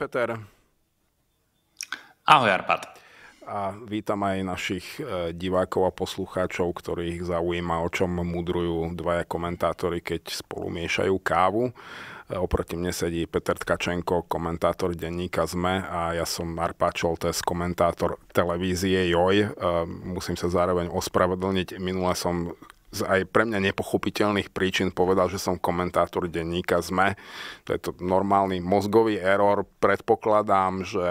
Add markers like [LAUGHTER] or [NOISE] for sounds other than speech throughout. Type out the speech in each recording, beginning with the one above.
Peter. Ahoj, Arpad. A vítam aj našich e, divákov a poslucháčov, ktorých zaujíma, o čom mudrujú dvaja komentátori, keď spolu miešajú kávu. E, oproti mne sedí Peter Tkačenko, komentátor denníka ZME a ja som Marpa Čoltes, komentátor televízie JOJ. E, musím sa zároveň ospravedlniť. Minule som z aj pre mňa nepochopiteľných príčin povedal, že som komentátor denníka ZME. To je to normálny mozgový error. Predpokladám, že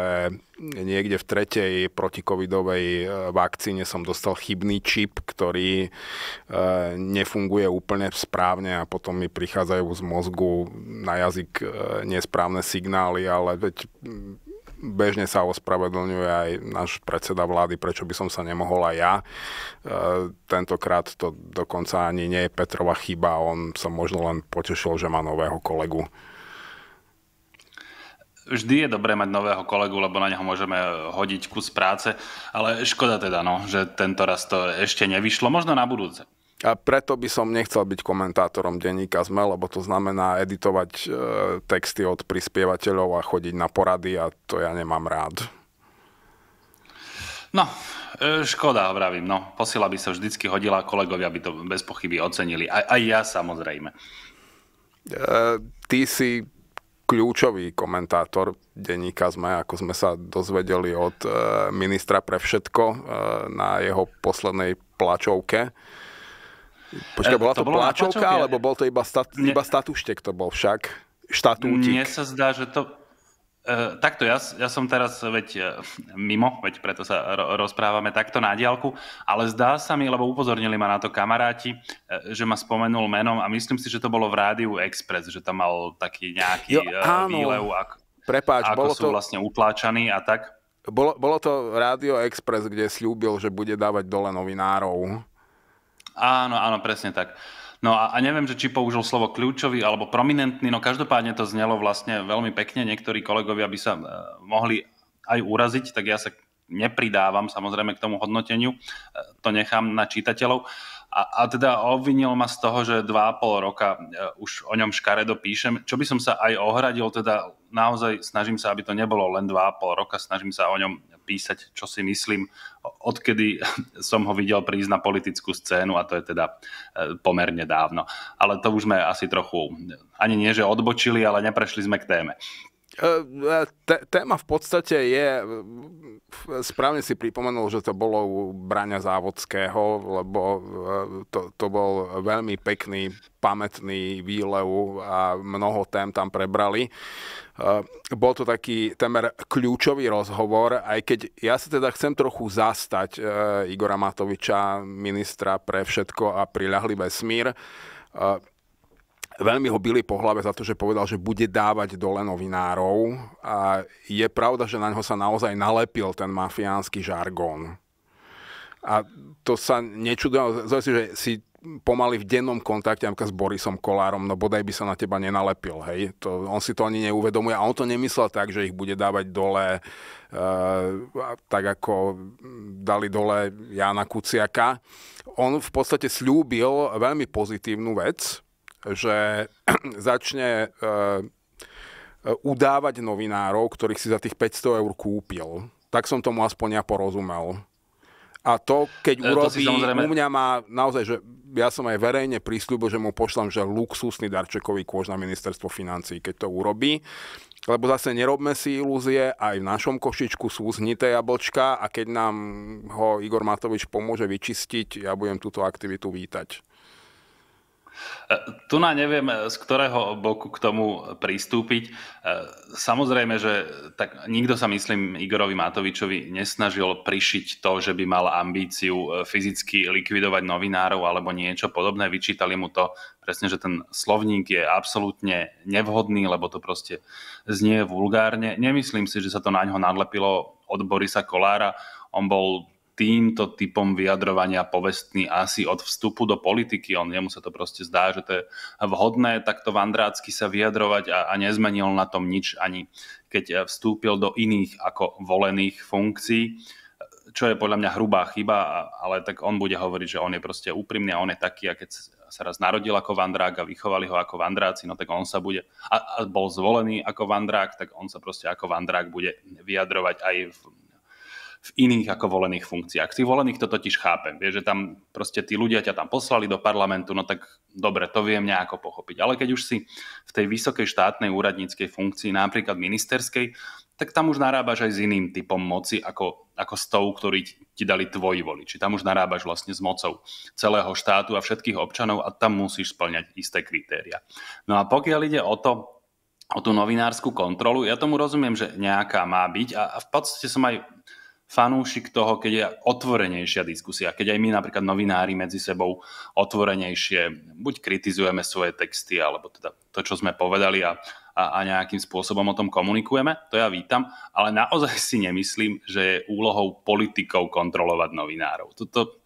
niekde v tretej protikovidovej e, vakcíne som dostal chybný čip, ktorý e, nefunguje úplne správne a potom mi prichádzajú z mozgu na jazyk e, nesprávne signály, ale veď bežne sa ospravedlňuje aj náš predseda vlády, prečo by som sa nemohol aj ja. E, tentokrát to dokonca ani nie je Petrova chyba, on sa možno len potešil, že má nového kolegu. Vždy je dobré mať nového kolegu, lebo na neho môžeme hodiť kus práce, ale škoda teda, no, že tento raz to ešte nevyšlo, možno na budúce. A preto by som nechcel byť komentátorom denníka ZME, lebo to znamená editovať e, texty od prispievateľov a chodiť na porady a to ja nemám rád. No, e, škoda, vravím. No, posila by sa vždycky hodila, kolegovia by to bez pochyby ocenili. Aj, aj ja samozrejme. E, ty si kľúčový komentátor denníka sme, ako sme sa dozvedeli od e, ministra pre všetko e, na jeho poslednej plačovke. Počkaj, bola to, to pláčovka, alebo bol to iba, stat, iba statuštek to bol však? Štatútik. Mne sa zdá, že to... E, takto, ja, ja som teraz veď e, mimo, veď preto sa ro- rozprávame takto na diálku, ale zdá sa mi, lebo upozornili ma na to kamaráti, e, že ma spomenul menom a myslím si, že to bolo v Rádiu Express, že tam mal taký nejaký jo, e, áno. výlev, ako, Prepáč, ako bolo sú to... vlastne utláčaní a tak. Bolo, bolo to Rádio Express, kde slúbil, že bude dávať dole novinárov. Áno, áno, presne tak. No a, a neviem, že či použil slovo kľúčový alebo prominentný, no každopádne to znelo vlastne veľmi pekne. Niektorí kolegovia by sa e, mohli aj uraziť, tak ja sa nepridávam samozrejme k tomu hodnoteniu, e, to nechám na čitateľov. A, a teda obvinil ma z toho, že 2,5 roka e, už o ňom škaredo píšem, čo by som sa aj ohradil, teda naozaj snažím sa, aby to nebolo len 2,5 roka, snažím sa o ňom písať, čo si myslím, odkedy [LAUGHS] som ho videl prísť na politickú scénu a to je teda e, pomerne dávno. Ale to už sme asi trochu, e, ani nie že odbočili, ale neprešli sme k téme. E, e, téma v podstate je, e, správne si pripomenul, že to bolo u Braňa Závodského, lebo to, to bol veľmi pekný, pamätný výlev a mnoho tém tam prebrali. Bol to taký temer kľúčový rozhovor, aj keď ja sa teda chcem trochu zastať Igora Matoviča, ministra pre všetko a priľahli vesmír. Veľmi ho byli po hlave za to, že povedal, že bude dávať dole novinárov. A je pravda, že na ňo sa naozaj nalepil ten mafiánsky žargón. A to sa nečudujem, zaujím že si pomaly v dennom kontakte s Borisom Kolárom, no bodaj by sa na teba nenalepil, hej. To, on si to ani neuvedomuje a on to nemyslel tak, že ich bude dávať dole, e, tak ako dali dole Jana Kuciaka. On v podstate slúbil veľmi pozitívnu vec, že [CLEARS THROAT] začne e, e, udávať novinárov, ktorých si za tých 500 eur kúpil. Tak som tomu aspoň ja porozumel. A to, keď e, urobí, to samozrejme... u mňa má naozaj, že ja som aj verejne prísľubil, že mu pošlam, že luxusný darčekový kôž na ministerstvo financí, keď to urobí. Lebo zase nerobme si ilúzie, aj v našom košičku sú znité jablčka a keď nám ho Igor Matovič pomôže vyčistiť, ja budem túto aktivitu vítať. E, tu na neviem, e, z ktorého boku k tomu pristúpiť. E, samozrejme, že tak nikto sa, myslím, Igorovi Matovičovi nesnažil prišiť to, že by mal ambíciu fyzicky likvidovať novinárov alebo niečo podobné. Vyčítali mu to presne, že ten slovník je absolútne nevhodný, lebo to proste znie vulgárne. Nemyslím si, že sa to na ňo nadlepilo od Borisa Kolára. On bol týmto typom vyjadrovania povestný asi od vstupu do politiky. On jemu sa to proste zdá, že to je vhodné takto vandrácky sa vyjadrovať a, a nezmenil na tom nič ani keď eh, vstúpil do iných ako volených funkcií čo je podľa mňa hrubá chyba, ale tak on bude hovoriť, že on je proste úprimný a on je taký a keď sa raz narodil ako vandrák a vychovali ho ako vandráci, no tak on sa bude, a, a bol zvolený ako vandrák, tak on sa proste ako vandrák bude vyjadrovať aj v v iných ako volených funkciách. V tých volených to totiž chápem. Vieš, že tam proste tí ľudia ťa tam poslali do parlamentu, no tak dobre, to viem nejako pochopiť. Ale keď už si v tej vysokej štátnej úradníckej funkcii, napríklad ministerskej, tak tam už narábaš aj s iným typom moci ako, ako s tou, ktorý ti dali tvoji voliči. Tam už narábaš vlastne s mocou celého štátu a všetkých občanov a tam musíš splňať isté kritéria. No a pokiaľ ide o to, o tú novinárskú kontrolu. Ja tomu rozumiem, že nejaká má byť a v podstate som aj fanúšik toho, keď je otvorenejšia diskusia, keď aj my napríklad novinári medzi sebou otvorenejšie buď kritizujeme svoje texty, alebo teda to, čo sme povedali a, a, a nejakým spôsobom o tom komunikujeme, to ja vítam, ale naozaj si nemyslím, že je úlohou politikov kontrolovať novinárov. Toto...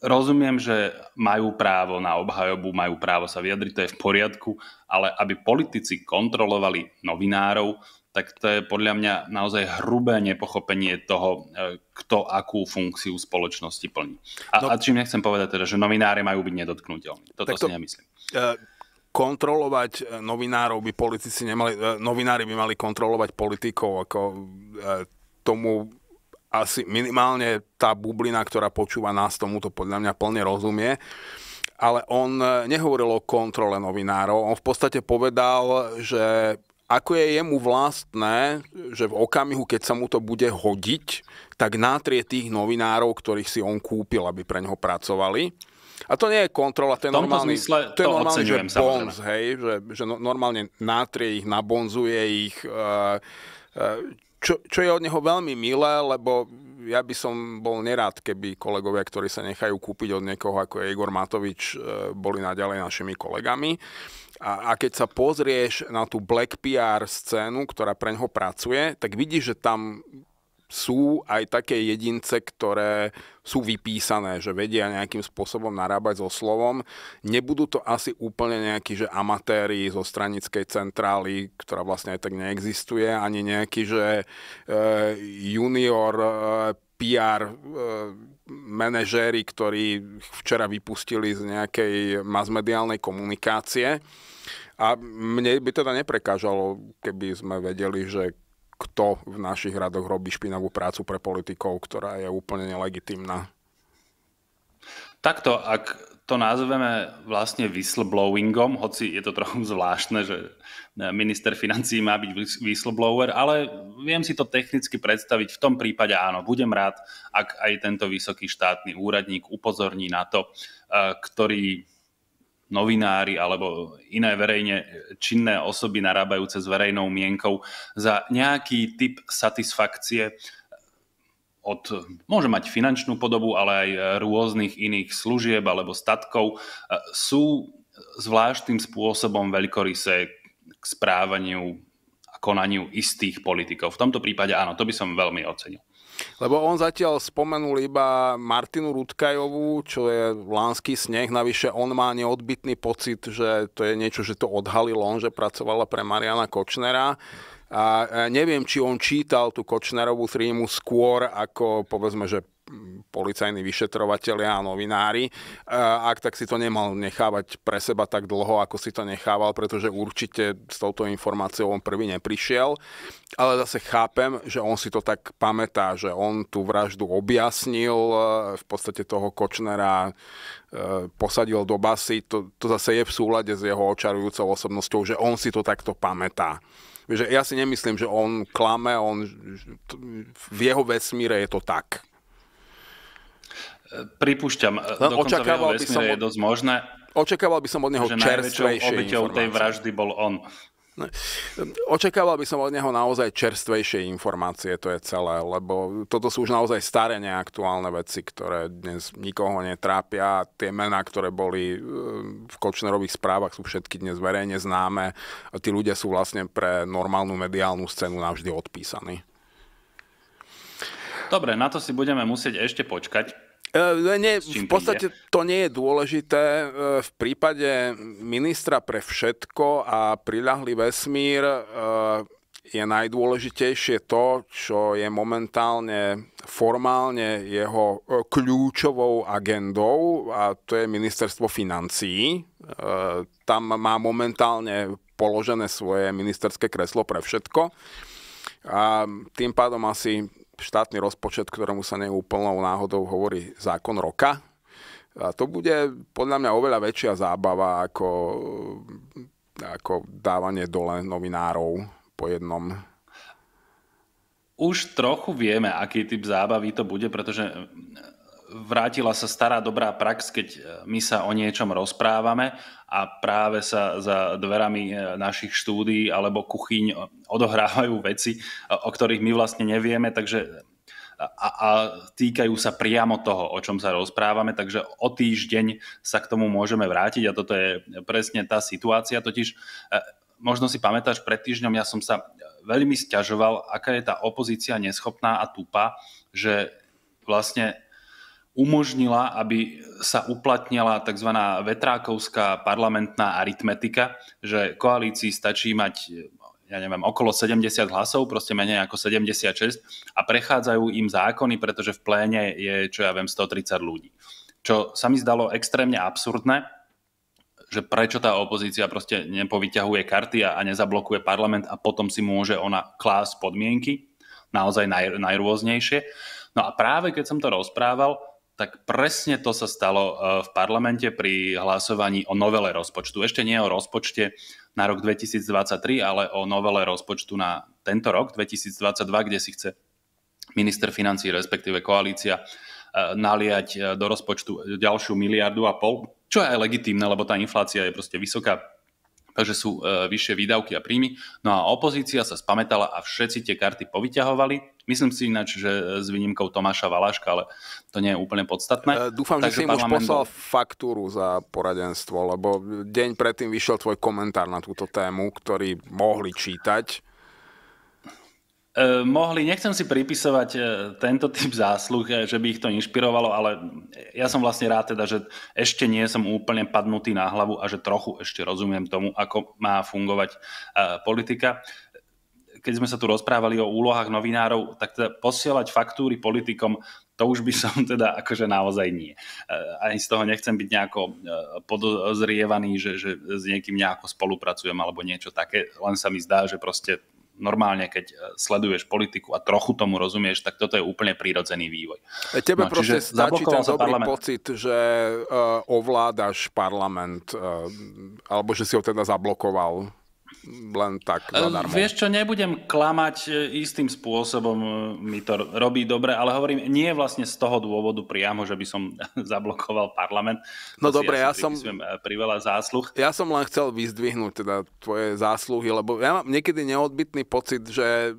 Rozumiem, že majú právo na obhajobu, majú právo sa vyjadriť, to je v poriadku, ale aby politici kontrolovali novinárov, tak to je podľa mňa naozaj hrubé nepochopenie toho, e, kto akú funkciu spoločnosti plní. A, no, a čím nechcem povedať teda, že novinári majú byť nedotknutelní. Toto to, si nemyslím. E, kontrolovať e, novinárov by politici nemali, novinári by mali kontrolovať politikov, ako tomu asi minimálne tá bublina, ktorá počúva nás, tomu to podľa mňa plne rozumie. Ale on nehovoril o kontrole novinárov, on v podstate povedal, že ako je jemu vlastné, že v okamihu, keď sa mu to bude hodiť, tak nátrie tých novinárov, ktorých si on kúpil, aby pre neho pracovali. A to nie je kontrola, to je normálne, zmysle, to je normálny že bonz, hej, že, že no, normálne nátrie ich, nabonzuje ich, e, e, čo, čo je od neho veľmi milé, lebo ja by som bol nerád, keby kolegovia, ktorí sa nechajú kúpiť od niekoho ako je Igor Matovič, e, boli naďalej našimi kolegami. A, a keď sa pozrieš na tú black PR scénu, ktorá pre ňoho pracuje, tak vidíš, že tam sú aj také jedince, ktoré sú vypísané, že vedia nejakým spôsobom narábať so slovom. Nebudú to asi úplne nejakí, že amatéri zo stranickej centrály, ktorá vlastne aj tak neexistuje, ani nejaký, že e, junior e, PR e, manažéri, ktorí včera vypustili z nejakej masmediálnej komunikácie. A mne by teda neprekážalo, keby sme vedeli, že kto v našich radoch robí špinavú prácu pre politikov, ktorá je úplne nelegitímna. Takto, ak to nazveme vlastne whistleblowingom, hoci je to trochu zvláštne, že minister financí má byť whistleblower, ale viem si to technicky predstaviť. V tom prípade áno, budem rád, ak aj tento vysoký štátny úradník upozorní na to, eh, ktorý novinári alebo iné verejne činné osoby narábajúce s verejnou mienkou za nejaký typ satisfakcie od, môže mať finančnú podobu, ale aj rôznych iných služieb alebo statkov, e, sú zvláštnym spôsobom veľkorysé k správaniu a konaniu istých politikov. V tomto prípade áno, to by som veľmi ocenil. Lebo on zatiaľ spomenul iba Martinu Rudkajovú, čo je lánsky sneh, navyše on má neodbitný pocit, že to je niečo, že to odhalil on, že pracovala pre Mariana Kočnera. A neviem, či on čítal tú Kočnerovú trímu skôr ako povedzme, že policajní vyšetrovateľia a novinári. Eh, ak tak si to nemal nechávať pre seba tak dlho, ako si to nechával, pretože určite s touto informáciou on prvý neprišiel. Ale zase chápem, že on si to tak pamätá, že on tú vraždu objasnil, eh, v podstate toho Kočnera eh, posadil do basy. To, to zase je v súlade s jeho očarujúcou osobnosťou, že on si to takto pamätá ja si nemyslím, že on klame, on, v jeho vesmíre je to tak. Pripúšťam, Len no, dokonca očakával by som od... je dosť možné, očakával by som od neho že čerstvejšie informácie. tej vraždy bol on. Očakával by som od neho naozaj čerstvejšie informácie, to je celé, lebo toto sú už naozaj staré neaktuálne veci, ktoré dnes nikoho netrápia. Tie mená, ktoré boli e, v Kočnerových správach, sú všetky dnes verejne známe. Tí ľudia sú vlastne pre normálnu mediálnu scénu navždy odpísaní. Dobre, na to si budeme musieť ešte počkať. E, ne, v podstate to nie je dôležité. E, v prípade ministra pre všetko a priľahlý vesmír e, je najdôležitejšie to, čo je momentálne formálne jeho kľúčovou agendou a to je ministerstvo financií. Tam má momentálne položené svoje ministerské kreslo pre všetko. A tým pádom asi štátny rozpočet, ktorému sa neúplnou náhodou hovorí zákon roka. A to bude podľa mňa oveľa väčšia zábava ako, ako dávanie dole novinárov po jednom už trochu vieme, aký typ zábavy to bude, pretože vrátila sa stará dobrá prax, keď e, my sa o niečom rozprávame a práve sa za dverami e, našich štúdí alebo kuchyň e, odohrávajú veci, o ktorých my vlastne nevieme, takže a, a týkajú sa priamo toho, o čom sa rozprávame, takže o týždeň sa k tomu môžeme vrátiť a toto je presne tá situácia, totiž možno si pamätáš, pred týždňom ja som sa veľmi sťažoval, aká je tá opozícia neschopná a tupa, že vlastne umožnila, aby sa uplatnila tzv. vetrákovská parlamentná aritmetika, že koalícii stačí mať ja neviem, okolo 70 hlasov, proste menej ako 76 a prechádzajú im zákony, pretože v pléne je, čo ja viem, 130 ľudí. Čo sa mi zdalo extrémne absurdné, že prečo tá opozícia proste nepovyťahuje karty a, a nezablokuje parlament a potom si môže ona klásť podmienky, naozaj naj, najrôznejšie. No a práve keď som to rozprával, tak presne to sa stalo e, v parlamente pri hlasovaní o novele rozpočtu. Ešte nie o rozpočte na rok 2023, ale o novele rozpočtu na tento rok 2022, kde si chce minister financí, respektíve koalícia, e, naliať e, do rozpočtu ďalšiu miliardu a pol, čo je aj legitímne, lebo tá inflácia je proste vysoká, takže sú vyššie výdavky a príjmy. No a opozícia sa spametala a všetci tie karty povyťahovali Myslím si ináč, že e, s výnimkou Tomáša Valaška, ale to nie je úplne podstatné. E, dúfam, Takže že si im už poslal faktúru za poradenstvo, lebo deň predtým vyšiel tvoj komentár na túto tému, ktorý mohli čítať e, mohli, nechcem si pripisovať e, tento typ zásluh, že by ich to inšpirovalo, ale ja som vlastne rád teda, že ešte nie som úplne padnutý na hlavu a že trochu ešte rozumiem tomu, ako má fungovať politika keď sme sa tu rozprávali o úlohách novinárov, tak teda posielať faktúry politikom, to už by som teda akože naozaj nie. E, ani z toho nechcem byť nejako e, podozrievaný, že, že s niekým nejako spolupracujem alebo niečo také, len sa mi zdá, že proste normálne, keď e, sleduješ politiku a trochu tomu rozumieš, tak toto je úplne prírodzený vývoj. Tebe no, proste stačí ten dobrý parlament. pocit, že uh, ovládaš parlament, uh, alebo že si ho teda zablokoval len tak zadarmo. Vieš čo, nebudem klamať e, istým spôsobom, e, mi to robí dobre, ale hovorím, nie vlastne z toho dôvodu priamo, že by som [LAUGHS] zablokoval parlament. No to dobre, ja, ja som... Pri e, veľa zásluh. Ja som len chcel vyzdvihnúť teda tvoje zásluhy, lebo ja mám niekedy neodbitný pocit, že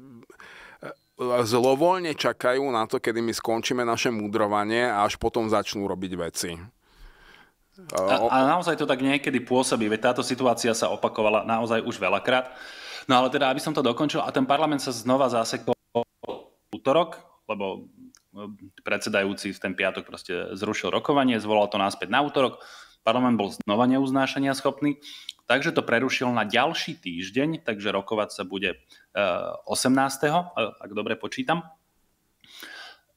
zlovoľne čakajú na to, kedy my skončíme naše mudrovanie a až potom začnú robiť veci. A, a naozaj to tak niekedy pôsobí, veď táto situácia sa opakovala naozaj už veľakrát. No ale teda, aby som to dokončil, a ten parlament sa znova zasekol útorok, lebo e, predsedajúci v ten piatok proste zrušil rokovanie, zvolal to náspäť na útorok, parlament bol znova neuznášania schopný, takže to prerušil na ďalší týždeň, takže rokovať sa bude 18., e, e, ak dobre počítam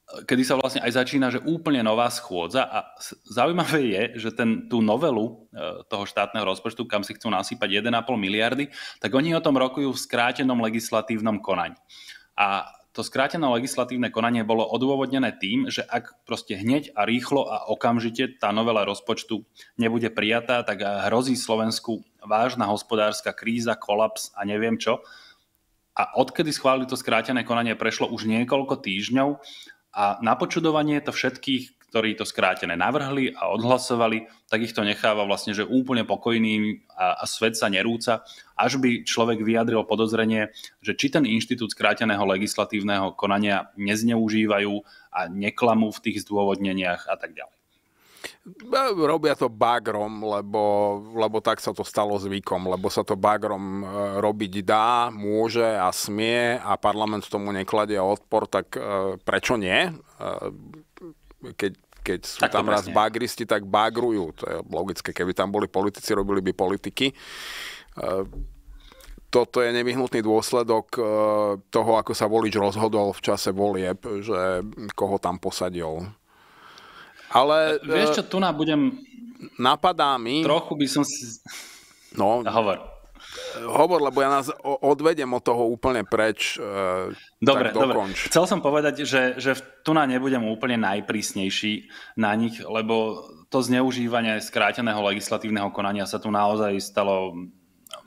kedy sa vlastne aj začína, že úplne nová schôdza a zaujímavé je, že ten, tú novelu e, toho štátneho rozpočtu, kam si chcú nasypať 1,5 miliardy, tak oni o tom rokujú v skrátenom legislatívnom konaní. A to skrátené legislatívne konanie bolo odôvodnené tým, že ak proste hneď a rýchlo a okamžite tá novela rozpočtu nebude prijatá, tak hrozí Slovensku vážna hospodárska kríza, kolaps a neviem čo. A odkedy schválili to skrátené konanie, prešlo už niekoľko týždňov a na počudovanie to všetkých, ktorí to skrátené navrhli a odhlasovali, tak ich to necháva vlastne, že úplne pokojný a, a svet sa nerúca, až by človek vyjadril podozrenie, že či ten inštitút skráteného legislatívneho konania nezneužívajú a neklamú v tých zdôvodneniach a tak ďalej. Robia to bagrom, lebo, lebo tak sa to stalo zvykom, lebo sa to bagrom e, robiť dá, môže a smie a parlament tomu nekladie odpor, tak e, prečo nie? E, keď, keď sú tak tam raz bagristi, tak bagrujú. To je logické. Keby tam boli politici, robili by politiky toto je nevyhnutný dôsledok toho, ako sa volič rozhodol v čase volieb, že koho tam posadil. Ale... E, vieš čo, tu na budem... Napadá mi... Trochu by som si... No, hovor. Hovor, lebo ja nás odvedem od toho úplne preč. E, dobre, dobre. Chcel som povedať, že, že tu na nebudem úplne najprísnejší na nich, lebo to zneužívanie skráteného legislatívneho konania sa tu naozaj stalo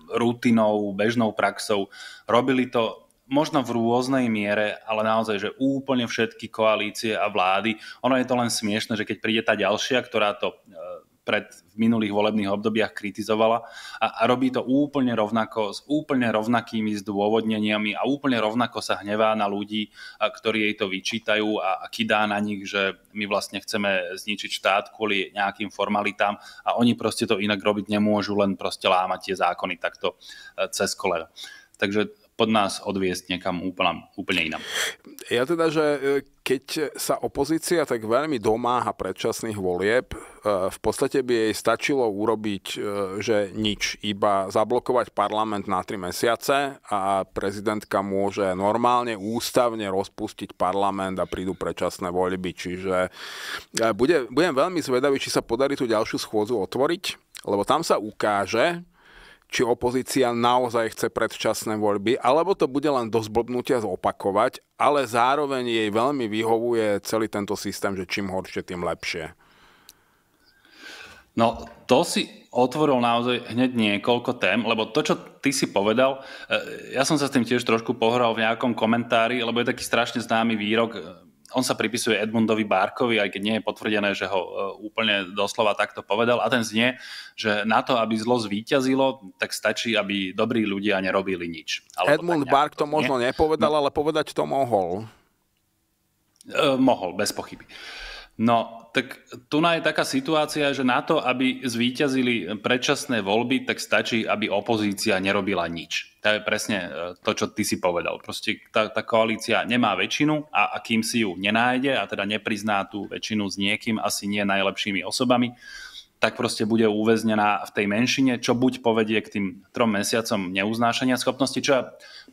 rutinou, bežnou praxou. Robili to možno v rôznej miere, ale naozaj, že úplne všetky koalície a vlády. Ono je to len smiešne, že keď príde tá ďalšia, ktorá to e, pred v minulých volebných obdobiach kritizovala a, a robí to úplne rovnako, s úplne rovnakými zdôvodneniami a úplne rovnako sa hnevá na ľudí, a, e, ktorí jej to vyčítajú a, a kidá na nich, že my vlastne chceme zničiť štát kvôli nejakým formalitám a oni proste to inak robiť nemôžu, len proste lámať tie zákony takto e, cez kolera. Takže pod nás odviesť niekam úplne, úplne inam. Ja teda, že e, keď sa opozícia tak veľmi domáha predčasných volieb, e, v podstate by jej stačilo urobiť, e, že nič, iba zablokovať parlament na 3 mesiace a prezidentka môže normálne, ústavne rozpustiť parlament a prídu predčasné voľby. Čiže bude, budem veľmi zvedavý, či sa podarí tú ďalšiu schôdzu otvoriť, lebo tam sa ukáže, či opozícia naozaj chce predčasné voľby, alebo to bude len do zblbnutia zopakovať, ale zároveň jej veľmi vyhovuje celý tento systém, že čím horšie, tým lepšie. No, to si otvoril naozaj hneď niekoľko tém, lebo to, čo ty si povedal, eh, ja som sa s tým tiež trošku pohral v nejakom komentári, lebo je taký strašne známy výrok eh, on sa pripisuje Edmundovi Bárkovi, aj keď nie je potvrdené, že ho e, úplne doslova takto povedal. A ten znie, že na to, aby zlo zvíťazilo, tak stačí, aby dobrí ľudia nerobili nič. Alebo Edmund tak, Bark to nie. možno nepovedal, no, ale povedať to mohol. E, mohol, bez pochyby. No, tak tu je taká situácia, že na to, aby zvíťazili predčasné voľby, tak stačí, aby opozícia nerobila nič. To je presne e, to, čo ty si povedal. Proste tá, tá koalícia nemá väčšinu a, a kým si ju nenájde a teda neprizná tú väčšinu s niekým, asi nie najlepšími osobami, tak proste bude uväznená v tej menšine, čo buď povedie k tým trom mesiacom neuznášania schopnosti, čo ja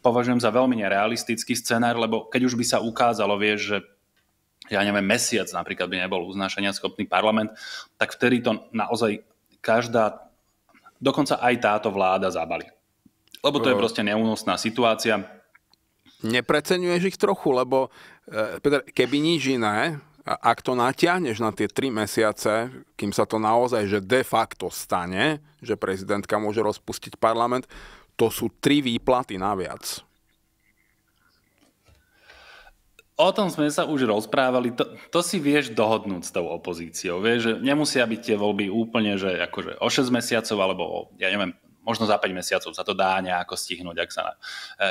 považujem za veľmi nerealistický scenár, lebo keď už by sa ukázalo, vieš, že ja neviem, mesiac napríklad by nebol uznášania schopný parlament, tak vtedy to naozaj každá, dokonca aj táto vláda zabali lebo to je proste neúnosná situácia. Nepreceňuješ ich trochu, lebo eh, Peter, keby nič iné, ak to natiahneš na tie tri mesiace, kým sa to naozaj že de facto stane, že prezidentka môže rozpustiť parlament, to sú tri výplaty naviac. O tom sme sa už rozprávali, to, to si vieš dohodnúť s tou opozíciou. Vieš, že nemusia byť tie voľby úplne, že akože o 6 mesiacov alebo o, ja neviem, možno za 5 mesiacov sa to dá nejako stihnúť, ak sa na, e,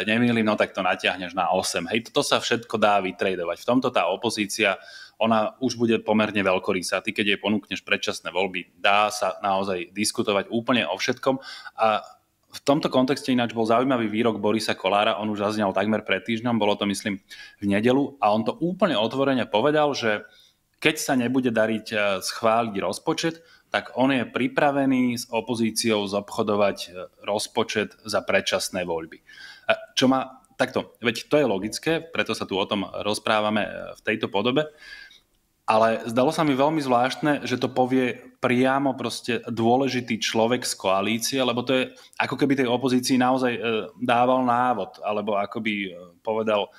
nemýlim, no tak to natiahneš na 8. Hej, toto sa všetko dá vytredovať. V tomto tá opozícia, ona už bude pomerne veľkorysá. Ty, keď jej ponúkneš predčasné voľby, dá sa naozaj diskutovať úplne o všetkom a v tomto kontexte ináč bol zaujímavý výrok Borisa Kolára, on už zaznel takmer pred týždňom, bolo to myslím v nedelu a on to úplne otvorene povedal, že keď sa nebude dariť e, schváliť rozpočet, tak on je pripravený s opozíciou zobchodovať e, rozpočet za predčasné voľby. A čo má takto, veď to je logické, preto sa tu o tom rozprávame e, v tejto podobe, ale zdalo sa mi veľmi zvláštne, že to povie priamo proste dôležitý človek z koalície, lebo to je ako keby tej opozícii naozaj e, dával návod, alebo ako by povedal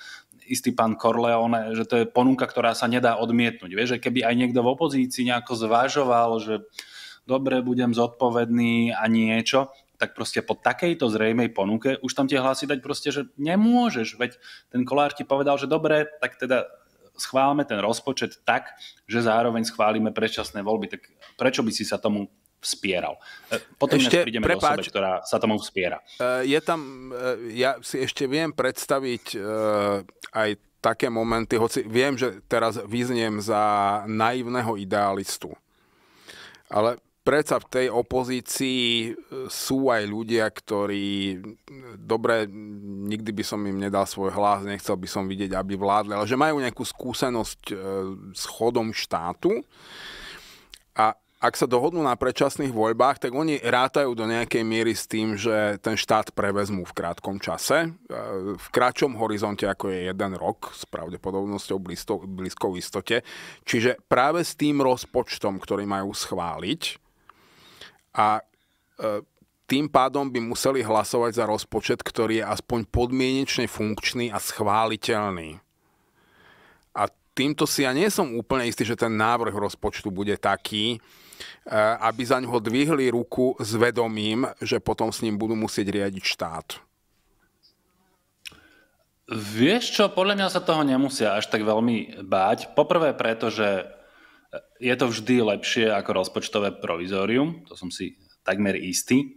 istý pán Corleone, že to je ponuka, ktorá sa nedá odmietnúť. Vieš, že keby aj niekto v opozícii nejako zvažoval, že dobre, budem zodpovedný a niečo, tak proste po takejto zrejmej ponuke už tam tie hlasy dať proste, že nemôžeš, veď ten kolár ti povedal, že dobre, tak teda schválme ten rozpočet tak, že zároveň schválime predčasné voľby. Tak prečo by si sa tomu vspieral. E, potom ešte, prídeme prepáč, osobe, ktorá sa tomu vspiera. E, je tam, e, ja si ešte viem predstaviť aj také momenty, hoci viem, že teraz vyzniem za naivného idealistu. Ale predsa v tej opozícii sú aj ľudia, ktorí, dobre, nikdy by som im nedal svoj hlas, nechcel by som vidieť, aby vládli, ale že majú nejakú skúsenosť s chodom štátu. A ak sa dohodnú na predčasných voľbách, tak oni rátajú do nejakej miery s tým, že ten štát prevezmú v krátkom čase, e, v kratšom horizonte ako je jeden rok, s pravdepodobnosťou blízko, blízko v istote. Čiže práve s tým rozpočtom, ktorý majú schváliť a e, tým pádom by museli hlasovať za rozpočet, ktorý je aspoň podmienečne funkčný a schváliteľný. A týmto si ja nie som úplne istý, že ten návrh rozpočtu bude taký, E, aby za ňoho dvihli ruku s vedomím, že potom s ním budú musieť riadiť štát? Vieš čo, podľa mňa sa toho nemusia až tak veľmi báť. Poprvé preto, že je to vždy lepšie ako rozpočtové provizórium, to som si takmer istý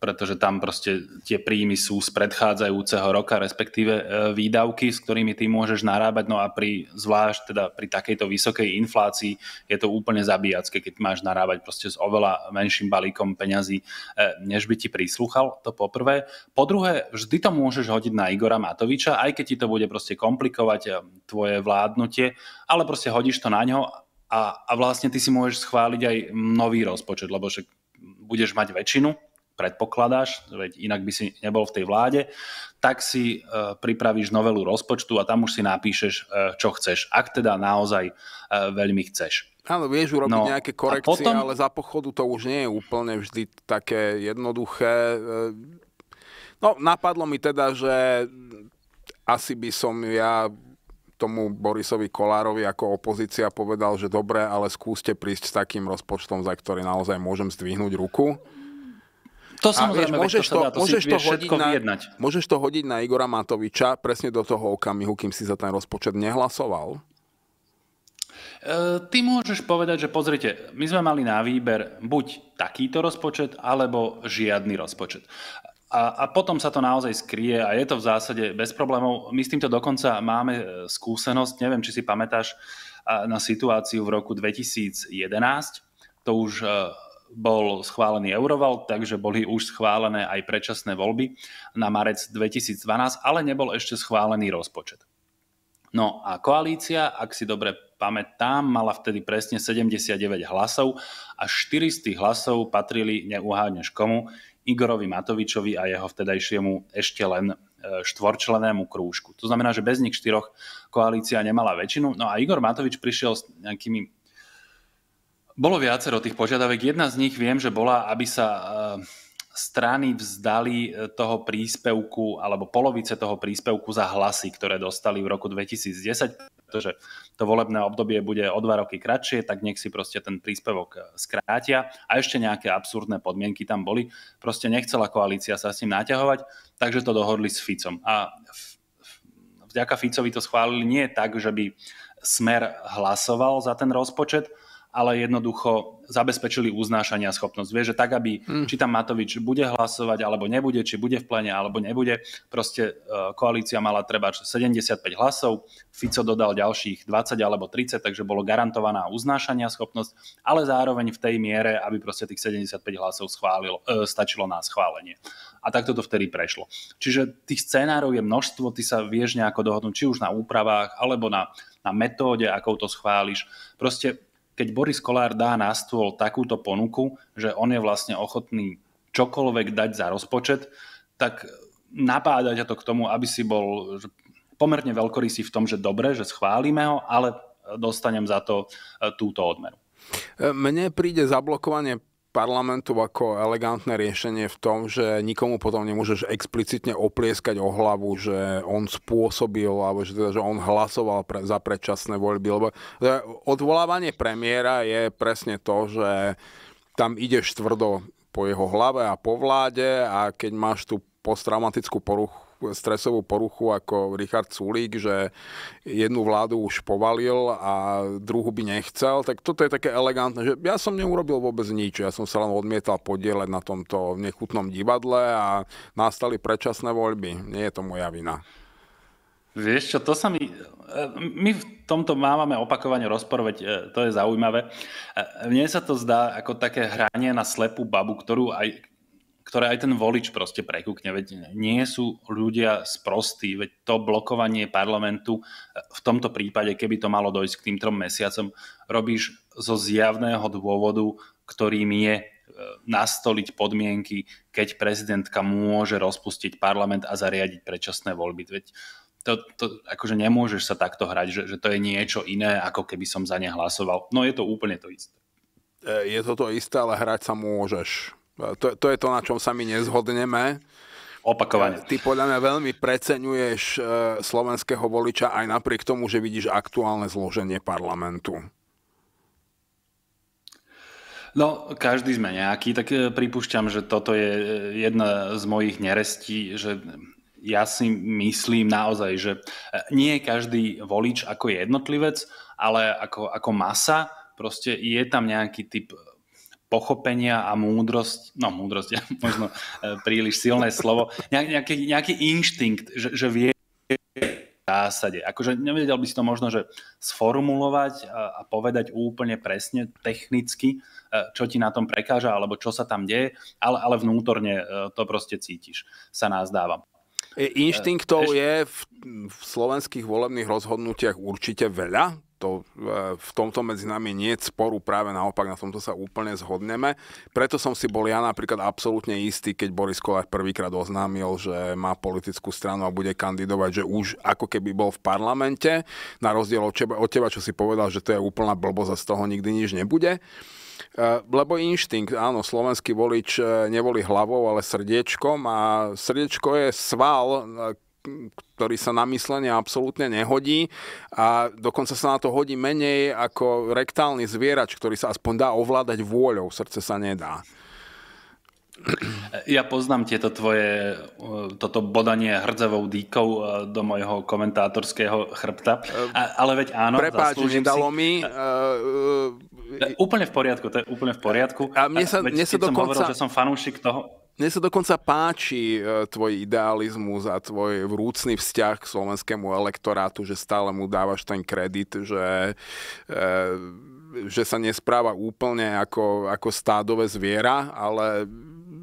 pretože tam proste tie príjmy sú z predchádzajúceho roka, respektíve e, výdavky, s ktorými ty môžeš narábať. No a pri, zvlášť teda pri takejto vysokej inflácii je to úplne zabíjacké, keď máš narábať proste s oveľa menším balíkom peňazí, e, než by ti prísluchal, to poprvé. Po druhé, vždy to môžeš hodiť na Igora Matoviča, aj keď ti to bude proste komplikovať e, tvoje vládnutie, ale proste hodíš to na ňo a, a vlastne ty si môžeš schváliť aj nový rozpočet, lebo však budeš mať väčšinu predpokladáš, veď inak by si nebol v tej vláde, tak si e, pripravíš novelu rozpočtu a tam už si napíšeš, e, čo chceš, ak teda naozaj e, veľmi chceš. Áno, vieš urobiť no, nejaké korekcie, potom... ale za pochodu to už nie je úplne vždy také jednoduché. No, napadlo mi teda, že asi by som ja tomu Borisovi Kolárovi ako opozícia povedal, že dobre, ale skúste prísť s takým rozpočtom, za ktorý naozaj môžem zdvihnúť ruku. To samozrejme, vieš, môžeš to, to, dá, to, môžeš si, to hodiť na, vyjednať. Môžeš to hodiť na Igora Matoviča presne do toho okamihu, kým si za ten rozpočet nehlasoval. E, ty môžeš povedať, že pozrite, my sme mali na výber buď takýto rozpočet, alebo žiadny rozpočet. A, a potom sa to naozaj skrie a je to v zásade bez problémov. My s týmto dokonca máme e, skúsenosť, neviem, či si pamätáš na situáciu v roku 2011, to už e, bol schválený Euroval, takže boli už schválené aj predčasné voľby na marec 2012, ale nebol ešte schválený rozpočet. No a koalícia, ak si dobre pamätám, mala vtedy presne 79 hlasov a 400 hlasov patrili neuhádneš komu, Igorovi Matovičovi a jeho vtedajšiemu ešte len e, štvorčlenému krúžku. To znamená, že bez nich štyroch koalícia nemala väčšinu. No a Igor Matovič prišiel s nejakými bolo viacero tých požiadavek. Jedna z nich viem, že bola, aby sa e, strany vzdali e, toho príspevku alebo polovice toho príspevku za hlasy, ktoré dostali v roku 2010, pretože to volebné obdobie bude o dva roky kratšie, tak nech si proste ten príspevok e, skrátia. A ešte nejaké absurdné podmienky tam boli. Proste nechcela koalícia sa s ním naťahovať, takže to dohodli s Ficom. A vďaka Ficovi to schválili nie tak, že by Smer hlasoval za ten rozpočet, ale jednoducho zabezpečili uznášania schopnosť. Vieš, že tak, aby hmm. či tam Matovič bude hlasovať, alebo nebude, či bude v plene, alebo nebude. Proste e, koalícia mala treba 75 hlasov, Fico dodal ďalších 20 alebo 30, takže bolo garantovaná uznášania schopnosť, ale zároveň v tej miere, aby proste tých 75 hlasov schválilo, e, stačilo na schválenie. A takto to vtedy prešlo. Čiže tých scenárov je množstvo, ty sa vieš nejako dohodnúť, či už na úpravách, alebo na, na metóde, akou to schváliš. Proste keď Boris Kolár dá na stôl takúto ponuku, že on je vlastne ochotný čokoľvek dať za rozpočet, tak napáda ťa to k tomu, aby si bol pomerne veľkorysý v tom, že dobre, že schválime ho, ale dostanem za to e, túto odmeru. E, mne príde zablokovanie parlamentu ako elegantné riešenie v tom, že nikomu potom nemôžeš explicitne oplieskať o hlavu, že on spôsobil, alebo že, teda, že on hlasoval pre, za predčasné voľby. Lebo e, odvolávanie premiéra je presne to, že tam ideš tvrdo po jeho hlave a po vláde a keď máš tú posttraumatickú poruchu, stresovú poruchu ako Richard Sulík, že jednu vládu už povalil a druhu by nechcel, tak toto je také elegantné, že ja som neurobil vôbec nič, ja som sa len odmietal podielať na tomto nechutnom divadle a nastali predčasné voľby. Nie je to moja vina. Vieš čo, to sa mi... My v tomto máme opakovane rozpor, veď to je zaujímavé. E, mne sa to zdá ako také hranie na slepú babu, ktorú aj ktoré aj ten volič proste prekúkne. Veď nie sú ľudia sprostí, veď to blokovanie parlamentu e, v tomto prípade, keby to malo dojsť k tým trom mesiacom, robíš zo zjavného dôvodu, ktorým je e, nastoliť podmienky, keď prezidentka môže rozpustiť parlament a zariadiť predčasné voľby. Veď to, to akože nemôžeš sa takto hrať, že, že to je niečo iné, ako keby som za ne hlasoval. No je to úplne to isté. E, je to to isté, ale hrať sa môžeš. To, to je to, na čom sa my nezhodneme. Opakovane. Ty podľa mňa veľmi preceňuješ e, slovenského voliča aj napriek tomu, že vidíš aktuálne zloženie parlamentu. No, každý sme nejaký, tak e, pripúšťam, že toto je e, jedna z mojich nerestí, že ja si myslím naozaj, že nie je každý volič ako jednotlivec, ale ako, ako masa, proste je tam nejaký typ pochopenia a múdrosť, no múdrosť je [LAUGHS] možno e, príliš silné slovo, nejaký, nejaký inštinkt, že, že vie v zásade. Akože nevedel by si to možno, že sformulovať a, a povedať úplne presne, technicky, e, čo ti na tom prekáža, alebo čo sa tam deje, ale, ale vnútorne e, to proste cítiš, sa dáva. Inštinktov je v, v slovenských volebných rozhodnutiach určite veľa, to, e, v tomto medzi nami nie je sporu, práve naopak, na tomto sa úplne zhodneme. Preto som si bol ja napríklad absolútne istý, keď Boris Kolár prvýkrát oznámil, že má politickú stranu a bude kandidovať, že už ako keby bol v parlamente, na rozdiel od teba, od teba čo si povedal, že to je úplná blbosť a z toho nikdy nič nebude. E, lebo inštinkt, áno, slovenský volič e, nevolí hlavou, ale srdiečkom a srdiečko je sval, ktorý sa na myslenie absolútne nehodí a dokonca sa na to hodí menej ako rektálny zvierač, ktorý sa aspoň dá ovládať vôľou, srdce sa nedá. Ja poznám tieto tvoje, toto bodanie hrdzavou dýkou e, do mojho komentátorského chrbta, e, ale veď áno, Prepáč, nedalo si... mi... Uh, uh, úplne v poriadku, to je úplne v poriadku. A mne sa, mne sa dokonca... Hovoril, že som fanúšik toho... Mne sa dokonca páči e, tvoj idealizmus a tvoj vrúcný vzťah k slovenskému elektorátu, že stále mu dávaš ten kredit, že, e, že sa nespráva úplne ako, ako stádové zviera, ale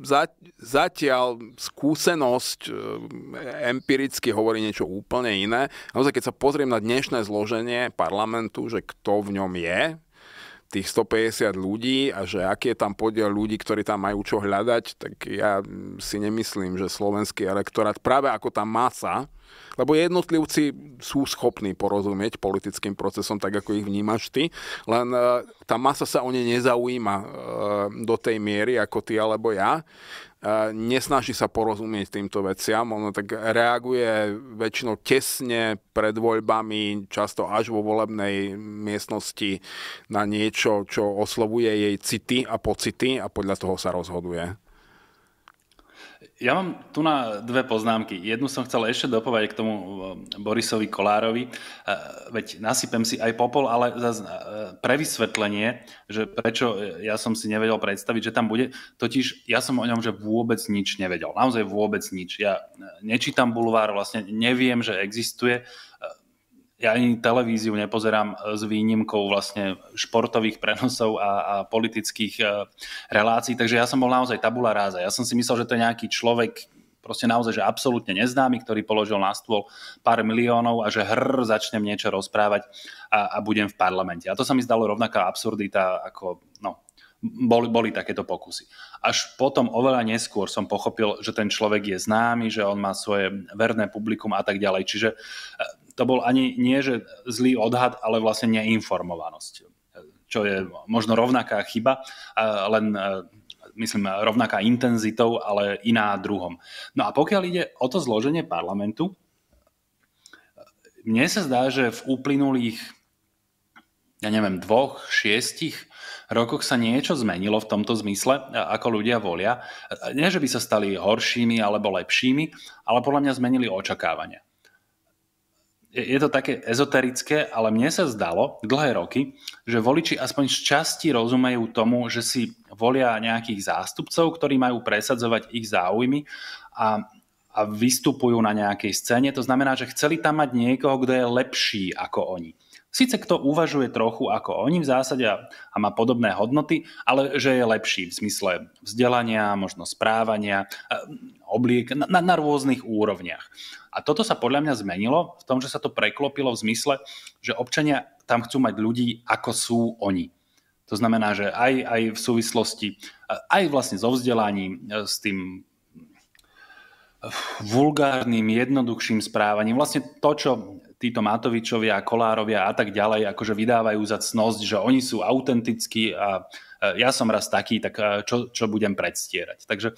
za, zatiaľ skúsenosť e, empiricky hovorí niečo úplne iné. Naozaj, keď sa pozriem na dnešné zloženie parlamentu, že kto v ňom je, tých 150 ľudí a že aký je tam podiel ľudí, ktorí tam majú čo hľadať, tak ja mm, si nemyslím, že slovenský elektorát práve ako tá masa, lebo jednotlivci sú schopní porozumieť politickým procesom, tak ako ich vnímaš ty, len e, tá masa sa o ne nezaujíma e, do tej miery ako ty alebo ja nesnaží sa porozumieť týmto veciam, ono tak reaguje väčšinou tesne pred voľbami, často až vo volebnej miestnosti na niečo, čo oslovuje jej city a pocity a podľa toho sa rozhoduje. Ja mám tu na dve poznámky. Jednu som chcel ešte dopovedať k tomu e, Borisovi Kolárovi. E, veď nasypem si aj popol, ale e, pre vysvetlenie, že prečo ja som si nevedel predstaviť, že tam bude. Totiž ja som o ňom že vôbec nič nevedel. Naozaj vôbec nič. Ja nečítam bulvár, vlastne neviem, že existuje ja ani televíziu nepozerám eh, s výnimkou vlastne športových prenosov a, a politických eh, relácií, takže ja som bol naozaj tabula ráza. Ja som si myslel, že to je nejaký človek, proste naozaj, že absolútne neznámy, ktorý položil na stôl pár miliónov a že hr, začnem niečo rozprávať a, a budem v parlamente. A to sa mi zdalo rovnaká absurdita ako, no, boli, boli takéto pokusy. Až potom oveľa neskôr som pochopil, že ten človek je známy, že on má svoje verné publikum a tak ďalej. Čiže eh, to bol ani nie, že zlý odhad, ale vlastne neinformovanosť, čo je možno rovnaká chyba, len e, myslím rovnaká intenzitou, ale iná druhom. No a pokiaľ ide o to zloženie parlamentu, mne sa zdá, že v uplynulých ja neviem, dvoch, šiestich rokoch sa niečo zmenilo v tomto zmysle, ako ľudia volia. E, e, nie, že by sa stali horšími alebo lepšími, ale podľa mňa zmenili očakávania je to také ezoterické, ale mne sa zdalo dlhé roky, že voliči aspoň z časti rozumejú tomu, že si volia nejakých zástupcov, ktorí majú presadzovať ich záujmy a, a vystupujú na nejakej scéne. To znamená, že chceli tam mať niekoho, kto je lepší ako oni. Sice kto uvažuje trochu ako oni v zásade a má podobné hodnoty, ale že je lepší v zmysle vzdelania, možno správania, obliek na, na, na rôznych úrovniach. A toto sa podľa mňa zmenilo v tom, že sa to preklopilo v zmysle, že občania tam chcú mať ľudí, ako sú oni. To znamená, že aj, aj v súvislosti, aj vlastne so vzdelaním, e, s tým e, vulgárnym, jednoduchším správaním, vlastne to, čo títo Matovičovia, Kolárovia a tak ďalej akože vydávajú za cnosť, že oni sú autentickí a e, ja som raz taký, tak e, čo, čo budem predstierať. Takže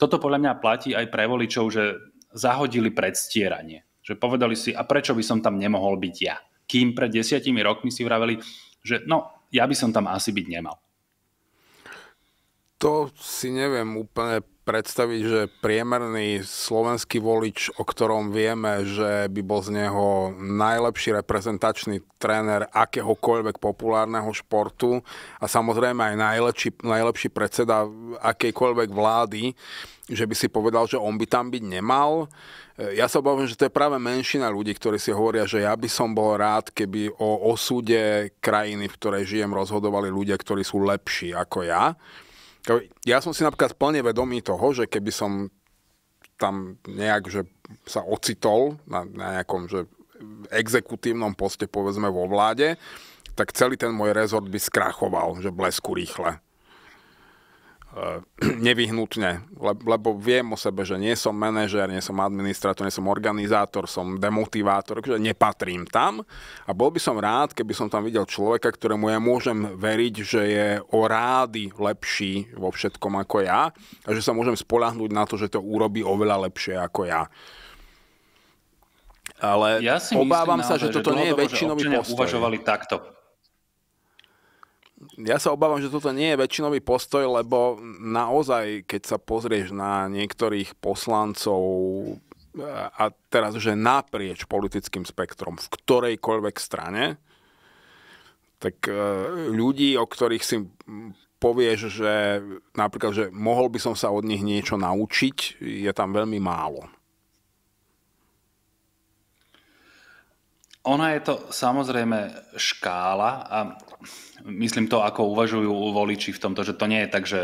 toto podľa mňa platí aj pre voličov, že zahodili predstieranie. Že povedali si, a prečo by som tam nemohol byť ja? Kým pred desiatimi rokmi si vraveli, že no, ja by som tam asi byť nemal. To si neviem úplne predstaviť, že priemerný slovenský volič, o ktorom vieme, že by bol z neho najlepší reprezentačný tréner akéhokoľvek populárneho športu a samozrejme aj najlepší, najlepší predseda akejkoľvek vlády, že by si povedal, že on by tam byť nemal. Ja sa obávam, že to je práve menšina ľudí, ktorí si hovoria, že ja by som bol rád, keby o osude krajiny, v ktorej žijem, rozhodovali ľudia, ktorí sú lepší ako ja ja som si napríklad plne vedomý toho, že keby som tam nejak, že sa ocitol na, na nejakom, že exekutívnom poste, povedzme, vo vláde, tak celý ten môj rezort by skrachoval, že blesku rýchle. Eh, [CLEARS THROAT] nevyhnutne, lebo viem o sebe, že nie som manažér, nie som administrátor, nie som organizátor, som demotivátor, že akože nepatrím tam a bol by som rád, keby som tam videl človeka, ktorému ja môžem veriť, že je o rády lepší vo všetkom ako ja a že sa môžem spolahnúť na to, že to urobí oveľa lepšie ako ja. Ale ja obávam myslím, sa, že, že toto nie je väčšinový postoj. uvažovali takto ja sa obávam, že toto nie je väčšinový postoj, lebo naozaj, keď sa pozrieš na niektorých poslancov eh, a teraz, že naprieč politickým spektrom v ktorejkoľvek strane, tak eh, ľudí, o ktorých si povieš, že napríklad, že mohol by som sa od nich niečo naučiť, je tam veľmi málo. Ona je to samozrejme škála a myslím to, ako uvažujú voliči v tomto, že to nie je tak, že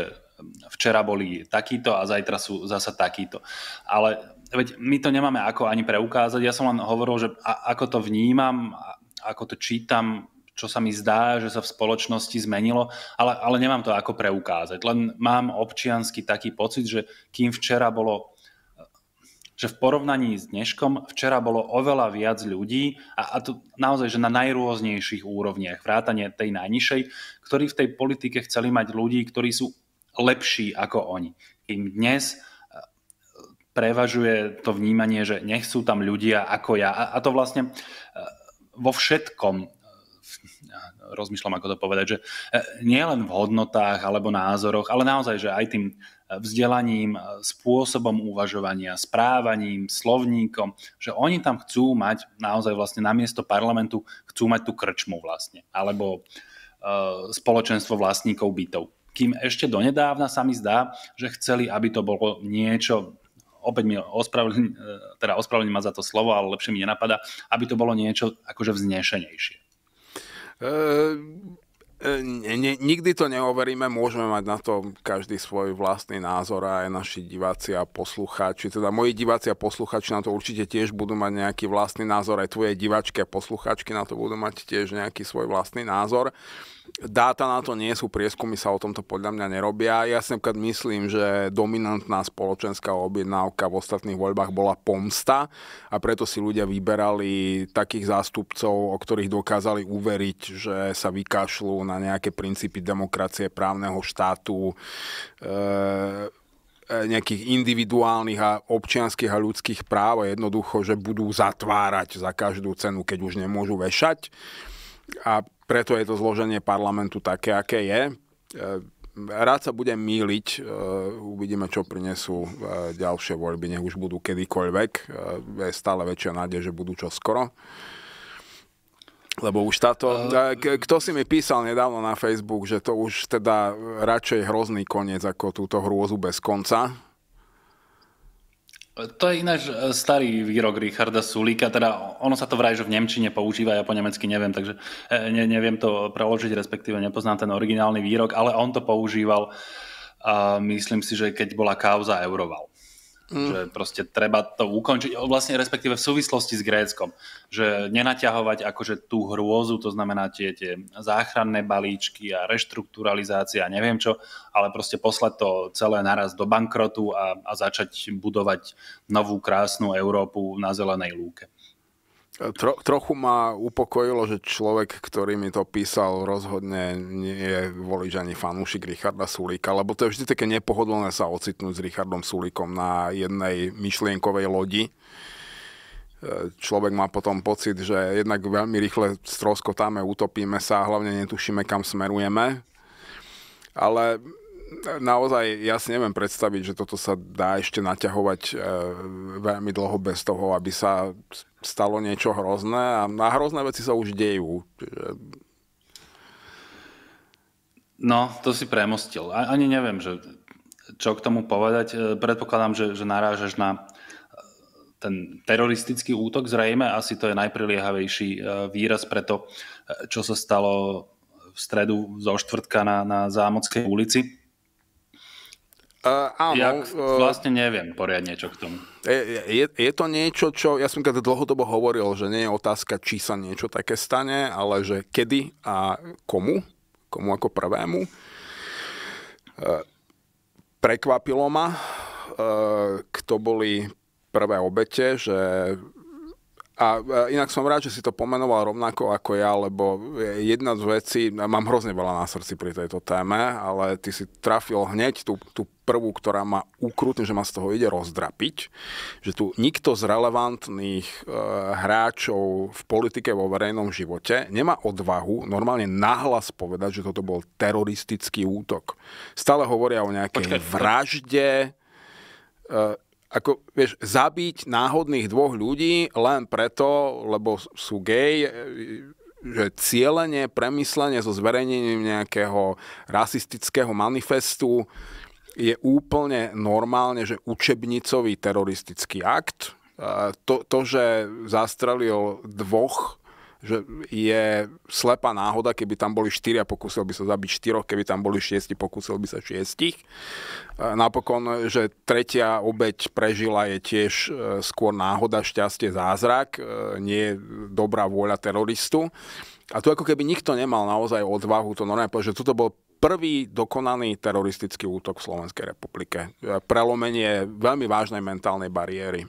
včera boli takýto, a zajtra sú zasa takýto. Ale veď my to nemáme ako ani preukázať. Ja som len hovoril, že ako to vnímam, a ako to čítam, čo sa mi zdá, že sa v spoločnosti zmenilo, ale, ale nemám to ako preukázať. Len mám občiansky taký pocit, že kým včera bolo že v porovnaní s dneškom včera bolo oveľa viac ľudí a, a to naozaj, že na najrôznejších úrovniach, vrátane tej najnižšej, ktorí v tej politike chceli mať ľudí, ktorí sú lepší ako oni. Im dnes e, prevažuje to vnímanie, že nech sú tam ľudia ako ja. A, a to vlastne e, vo všetkom e, rozmýšľam, ako to povedať, že nie len v hodnotách alebo názoroch, ale naozaj, že aj tým vzdelaním, e, spôsobom uvažovania, správaním, slovníkom, že oni tam chcú mať naozaj vlastne na miesto parlamentu, chcú mať tú krčmu vlastne, alebo e, spoločenstvo vlastníkov bytov. Kým ešte donedávna sa mi zdá, že chceli, aby to bolo niečo opäť mi ospravedlň, e, teda ospravedlň ma za to slovo, ale lepšie mi nenapadá, aby to bolo niečo akože vznešenejšie ne, nikdy to neoveríme, môžeme mať na to každý svoj vlastný názor a aj naši diváci a poslucháči, teda moji diváci a poslucháči na to určite tiež budú mať nejaký vlastný názor, aj tvoje diváčky a poslucháčky na to budú mať tiež nejaký svoj vlastný názor dáta na to nie sú, prieskumy sa o tomto podľa mňa nerobia. Ja si napríklad myslím, že dominantná spoločenská objednávka v ostatných voľbách bola pomsta a preto si ľudia vyberali takých zástupcov, o ktorých dokázali uveriť, že sa vykašľú na nejaké princípy demokracie, právneho štátu, e-, e nejakých individuálnych a občianských a ľudských práv a jednoducho, že budú zatvárať za každú cenu, keď už nemôžu vešať. A preto je to zloženie parlamentu také, aké je. E, rád sa budem míliť, e, uvidíme, čo prinesú e, ďalšie voľby, nech už budú kedykoľvek. Je stále väčšia nádej, že budú čoskoro. Lebo už táto... Ehm. kto si mi písal nedávno na Facebook, že to už teda radšej hrozný koniec ako túto hrôzu bez konca. To je ináč e, starý výrok Richarda Sulíka, teda ono sa to vraj, že v Nemčine používa, ja po nemecky neviem, takže e, ne, neviem to preložiť, respektíve nepoznám ten originálny výrok, ale on to používal, uh, myslím si, že keď bola kauza Euroval. Mm. Že proste treba to ukončiť, vlastne respektíve v súvislosti s Gréckom, že nenaťahovať akože tú hrôzu, to znamená tie, tie záchranné balíčky a reštrukturalizácia a neviem čo, ale proste poslať to celé naraz do bankrotu a, a začať budovať novú krásnu Európu na zelenej lúke. Tro, trochu ma upokojilo, že človek, ktorý mi to písal, rozhodne nie je volič ani fanúšik Richarda Sulíka, lebo to je vždy také nepohodlné sa ocitnúť s Richardom Sulíkom na jednej myšlienkovej lodi. E, človek má potom pocit, že jednak veľmi rýchle stroskotáme, utopíme sa a hlavne netušíme, kam smerujeme. Ale naozaj ja si neviem predstaviť, že toto sa dá ešte naťahovať e, veľmi dlho bez toho, aby sa stalo niečo hrozné a na hrozné veci sa už dejú. No, to si premostil. Ani neviem, že čo k tomu povedať. E, predpokladám, že, že narážaš na e, ten teroristický útok zrejme, asi to je najpriliehavejší výraz pre to, čo sa stalo v stredu zo štvrtka na, na Zámockej ulici. Uh, áno. Ja e, vlastne neviem poriadne, čo k tomu. E, je, je to niečo, čo ja som keď dlhodobo hovoril, že nie je otázka, či sa niečo také stane, ale že kedy a komu, komu ako prvému. Uh, prekvapilo ma, uh, kto boli prvé obete, že a e, inak som rád, že si to pomenoval rovnako ako ja, lebo jedna z vecí, mám hrozne veľa na srdci pri tejto téme, ale ty si trafil hneď tú, tú prvú, ktorá ma ukrutne, že ma z toho ide rozdrapiť, že tu nikto z relevantných e, hráčov v politike vo verejnom živote nemá odvahu normálne nahlas povedať, že toto bol teroristický útok. Stále hovoria o nejakej Počkej, vražde. E, ako, vieš, zabiť náhodných dvoch ľudí len preto, lebo sú gej, e, že cieľenie, premyslenie so zverejnením nejakého rasistického manifestu je úplne normálne, že učebnicový teroristický akt. E, to, to že zastrelil dvoch že je slepá náhoda, keby tam boli štyria a pokusil by sa zabiť štyroch, keby tam boli šiesti, pokusil by sa šiestich. E, napokon, že tretia obeď prežila je tiež e, skôr náhoda, šťastie, zázrak, e, nie dobrá vôľa teroristu. A tu ako keby nikto nemal naozaj odvahu to normálne povedať, že toto bol prvý dokonaný teroristický útok v Slovenskej republike. Prelomenie veľmi vážnej mentálnej bariéry.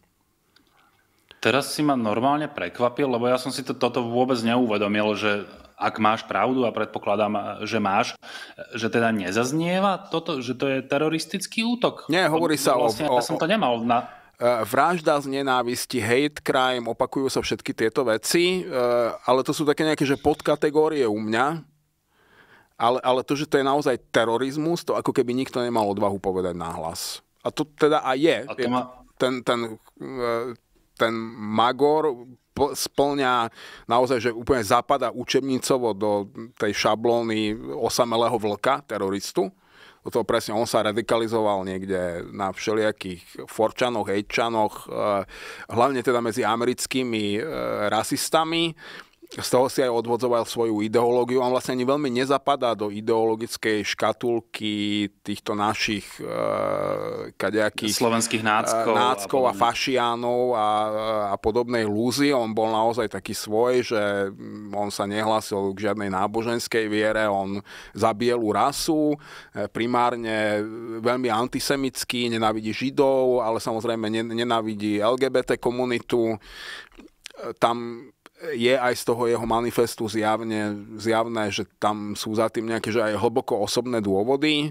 Teraz si ma normálne prekvapil, lebo ja som si to, toto vôbec neuvedomil, že ak máš pravdu a predpokladám, že máš, že teda nezaznieva toto, že to je teroristický útok. Nie, hovorí sa vlastne, o, o... Ja som to nemal na, e, vražda z nenávisti, hate crime, opakujú sa všetky tieto veci, e, ale to sú také nejaké že podkategórie u mňa. Ale, ale to, že to je naozaj terorizmus, to ako keby nikto nemal odvahu povedať náhlas. A to teda aj je. A to má... ten, ten, e, ten Magor splňa naozaj, že úplne zapada učebnicovo do tej šablóny osamelého vlka, teroristu. Do toho presne on sa radikalizoval niekde na všelijakých forčanoch, hejčanoch, eh, hlavne teda medzi americkými eh, rasistami z toho si aj odvodzoval svoju ideológiu. On vlastne ani veľmi nezapadá do ideologickej škatulky týchto našich e, kadejakých slovenských náckov, e, náckov a, a fašiánov a, a podobnej lúzy. On bol naozaj taký svoj, že on sa nehlásil k žiadnej náboženskej viere, on za bielú rasu, e, primárne veľmi antisemický, nenávidí Židov, ale samozrejme nenávidí LGBT komunitu. E, tam je aj z toho jeho manifestu zjavne, zjavné, že tam sú za tým nejaké že aj hlboko osobné dôvody. E,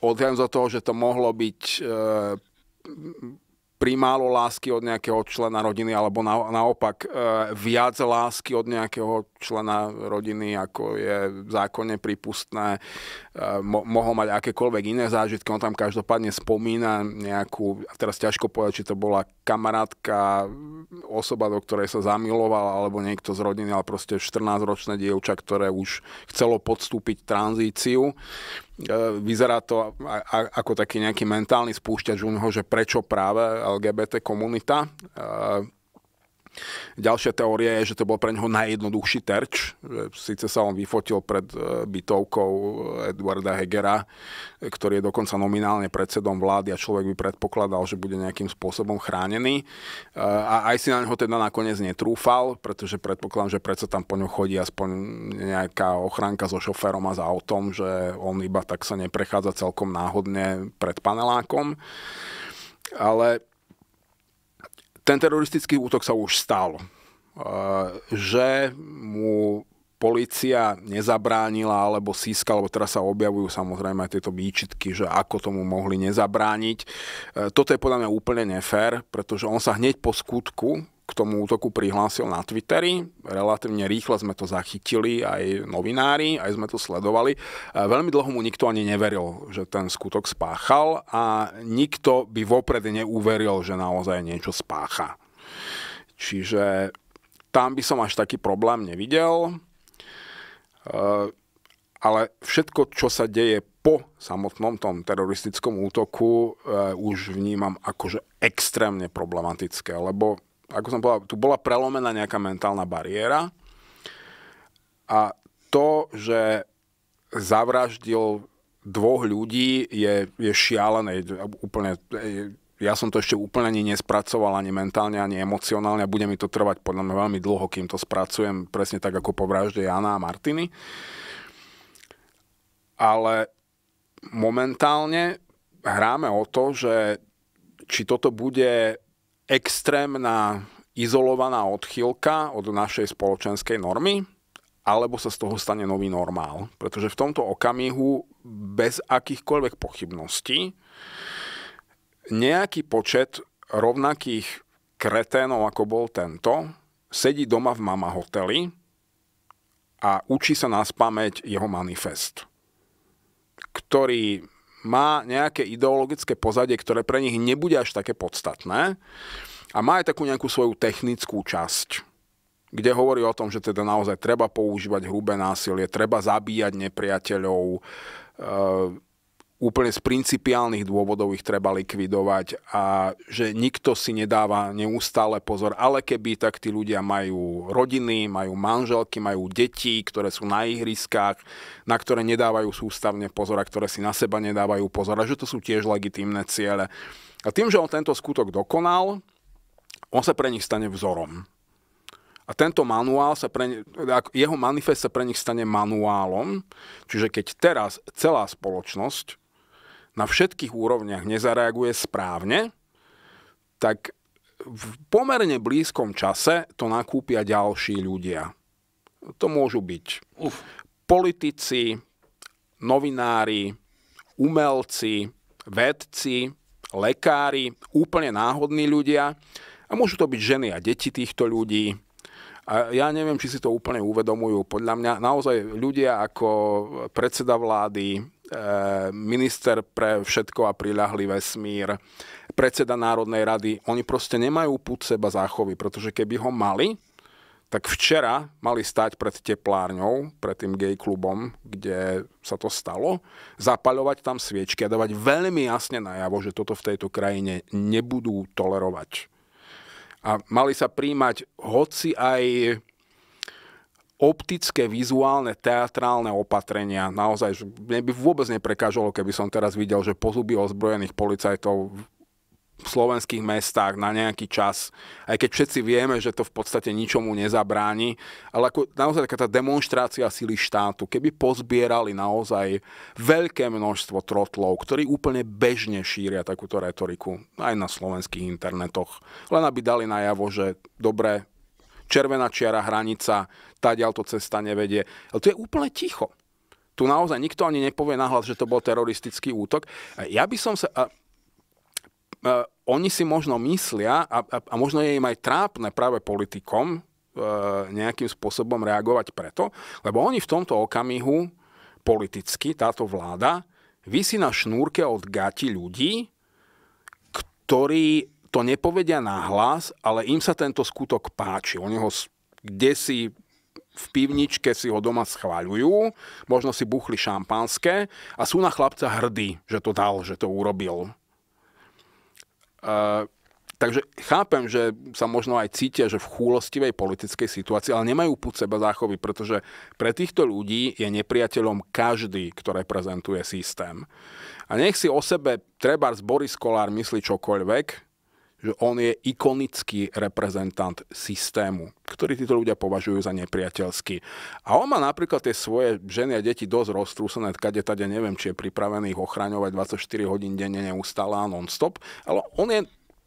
odhľadom za toho, že to mohlo byť e, primálo lásky od nejakého člena rodiny alebo na, naopak e, viac lásky od nejakého člena rodiny, ako je zákonne prípustné, e, mo- mohol mať akékoľvek iné zážitky, on tam každopádne spomína nejakú, teraz ťažko povedať, či to bola kamarátka, osoba, do ktorej sa zamiloval, alebo niekto z rodiny, ale proste 14-ročné dievča, ktoré už chcelo podstúpiť tranzíciu e, vyzerá to ako taký nejaký mentálny spúšťač u neho, že prečo práve LGBT komunita. E, Ďalšia teória je, že to bol pre neho najjednoduchší terč. Sice sa on vyfotil pred e, bytovkou e, Eduarda Hegera, e, ktorý je dokonca nominálne predsedom vlády a človek by predpokladal, že bude nejakým spôsobom chránený. A aj si na neho teda nakoniec netrúfal, pretože predpokladám, že predsa tam po ňom chodí aspoň nejaká ochránka so šoférom a s autom, že on iba tak sa neprechádza celkom náhodne pred panelákom. Ale ten teroristický útok sa už stal. E, že mu policia nezabránila alebo síska, alebo teraz sa objavujú samozrejme aj tieto výčitky, že ako tomu mohli nezabrániť. E, toto je podľa mňa úplne nefér, pretože on sa hneď po skutku k tomu útoku prihlásil na Twitteri. Relatívne rýchle sme to zachytili, aj novinári, aj sme to sledovali. E, veľmi dlho mu nikto ani neveril, že ten skutok spáchal a nikto by vopred neuveril, že naozaj niečo spácha. Čiže tam by som až taký problém nevidel. E, ale všetko, čo sa deje po samotnom tom teroristickom útoku, e, už vnímam akože extrémne problematické, lebo ako som povedal, tu bola prelomená nejaká mentálna bariéra a to, že zavraždil dvoch ľudí je, je šialené, úplne, ja som to ešte úplne ani nespracoval, ani mentálne, ani emocionálne a bude mi to trvať podľa mňa veľmi dlho, kým to spracujem, presne tak ako po vražde Jana a Martiny. Ale momentálne hráme o to, že či toto bude extrémna izolovaná odchýlka od našej spoločenskej normy, alebo sa z toho stane nový normál. Pretože v tomto okamihu bez akýchkoľvek pochybností nejaký počet rovnakých kreténov, ako bol tento, sedí doma v mama hoteli a učí sa nás pamäť jeho manifest, ktorý má nejaké ideologické pozadie, ktoré pre nich nebude až také podstatné a má aj takú nejakú svoju technickú časť, kde hovorí o tom, že teda naozaj treba používať hrubé násilie, treba zabíjať nepriateľov, úplne z principiálnych dôvodov ich treba likvidovať a že nikto si nedáva neustále pozor, ale keby, tak tí ľudia majú rodiny, majú manželky, majú deti, ktoré sú na ihriskách, na ktoré nedávajú sústavne pozor a ktoré si na seba nedávajú pozor a že to sú tiež legitímne ciele. A tým, že on tento skutok dokonal, on sa pre nich stane vzorom. A tento manuál sa pre, jeho manifest sa pre nich stane manuálom, čiže keď teraz celá spoločnosť na všetkých úrovniach nezareaguje správne, tak v pomerne blízkom čase to nakúpia ďalší ľudia. To môžu byť Uf. politici, novinári, umelci, vedci, lekári, úplne náhodní ľudia. A môžu to byť ženy a deti týchto ľudí. A ja neviem, či si to úplne uvedomujú. Podľa mňa naozaj ľudia ako predseda vlády, Eh, minister pre všetko a priľahlý vesmír, predseda Národnej rady, oni proste nemajú púd seba záchovy, pretože keby ho mali, tak včera mali stať pred teplárňou, pred tým gay klubom, kde sa to stalo, zapaľovať tam sviečky a dávať veľmi jasne najavo, že toto v tejto krajine nebudú tolerovať. A mali sa príjmať hoci aj optické, vizuálne, teatrálne opatrenia. Naozaj, že mne by vôbec neprekážalo, keby som teraz videl, že pozuby ozbrojených policajtov v slovenských mestách na nejaký čas, aj keď všetci vieme, že to v podstate ničomu nezabráni, ale ako naozaj taká tá demonstrácia síly štátu, keby pozbierali naozaj veľké množstvo trotlov, ktorí úplne bežne šíria takúto retoriku aj na slovenských internetoch, len aby dali najavo, že dobre, červená čiara hranica, tá ďalto cesta nevedie. Ale to je úplne ticho. Tu naozaj nikto ani nepovie nahlas, že to bol teroristický útok. E, ja by som sa... A, a, e, oni si možno myslia, a, a, a možno je im aj trápne práve politikom, e, nejakým spôsobom reagovať preto, lebo oni v tomto okamihu politicky, táto vláda, vysí na šnúrke od gati ľudí, ktorí to nepovedia na hlas, ale im sa tento skutok páči. Oni ho kde si v pivničke si ho doma schváľujú, možno si buchli šampanské a sú na chlapca hrdí, že to dal, že to urobil. E, takže chápem, že sa možno aj cítia, že v chúlostivej politickej situácii, ale nemajú púd seba záchovy, pretože pre týchto ľudí je nepriateľom každý, kto reprezentuje systém. A nech si o sebe treba z Boris Kolár myslí čokoľvek, že on je ikonický reprezentant systému, ktorý títo ľudia považujú za nepriateľský. A on má napríklad tie svoje ženy a deti dosť roztrúsené, kade tade neviem, či je pripravený ich ochraňovať 24 hodín denne neustále a non-stop, ale on je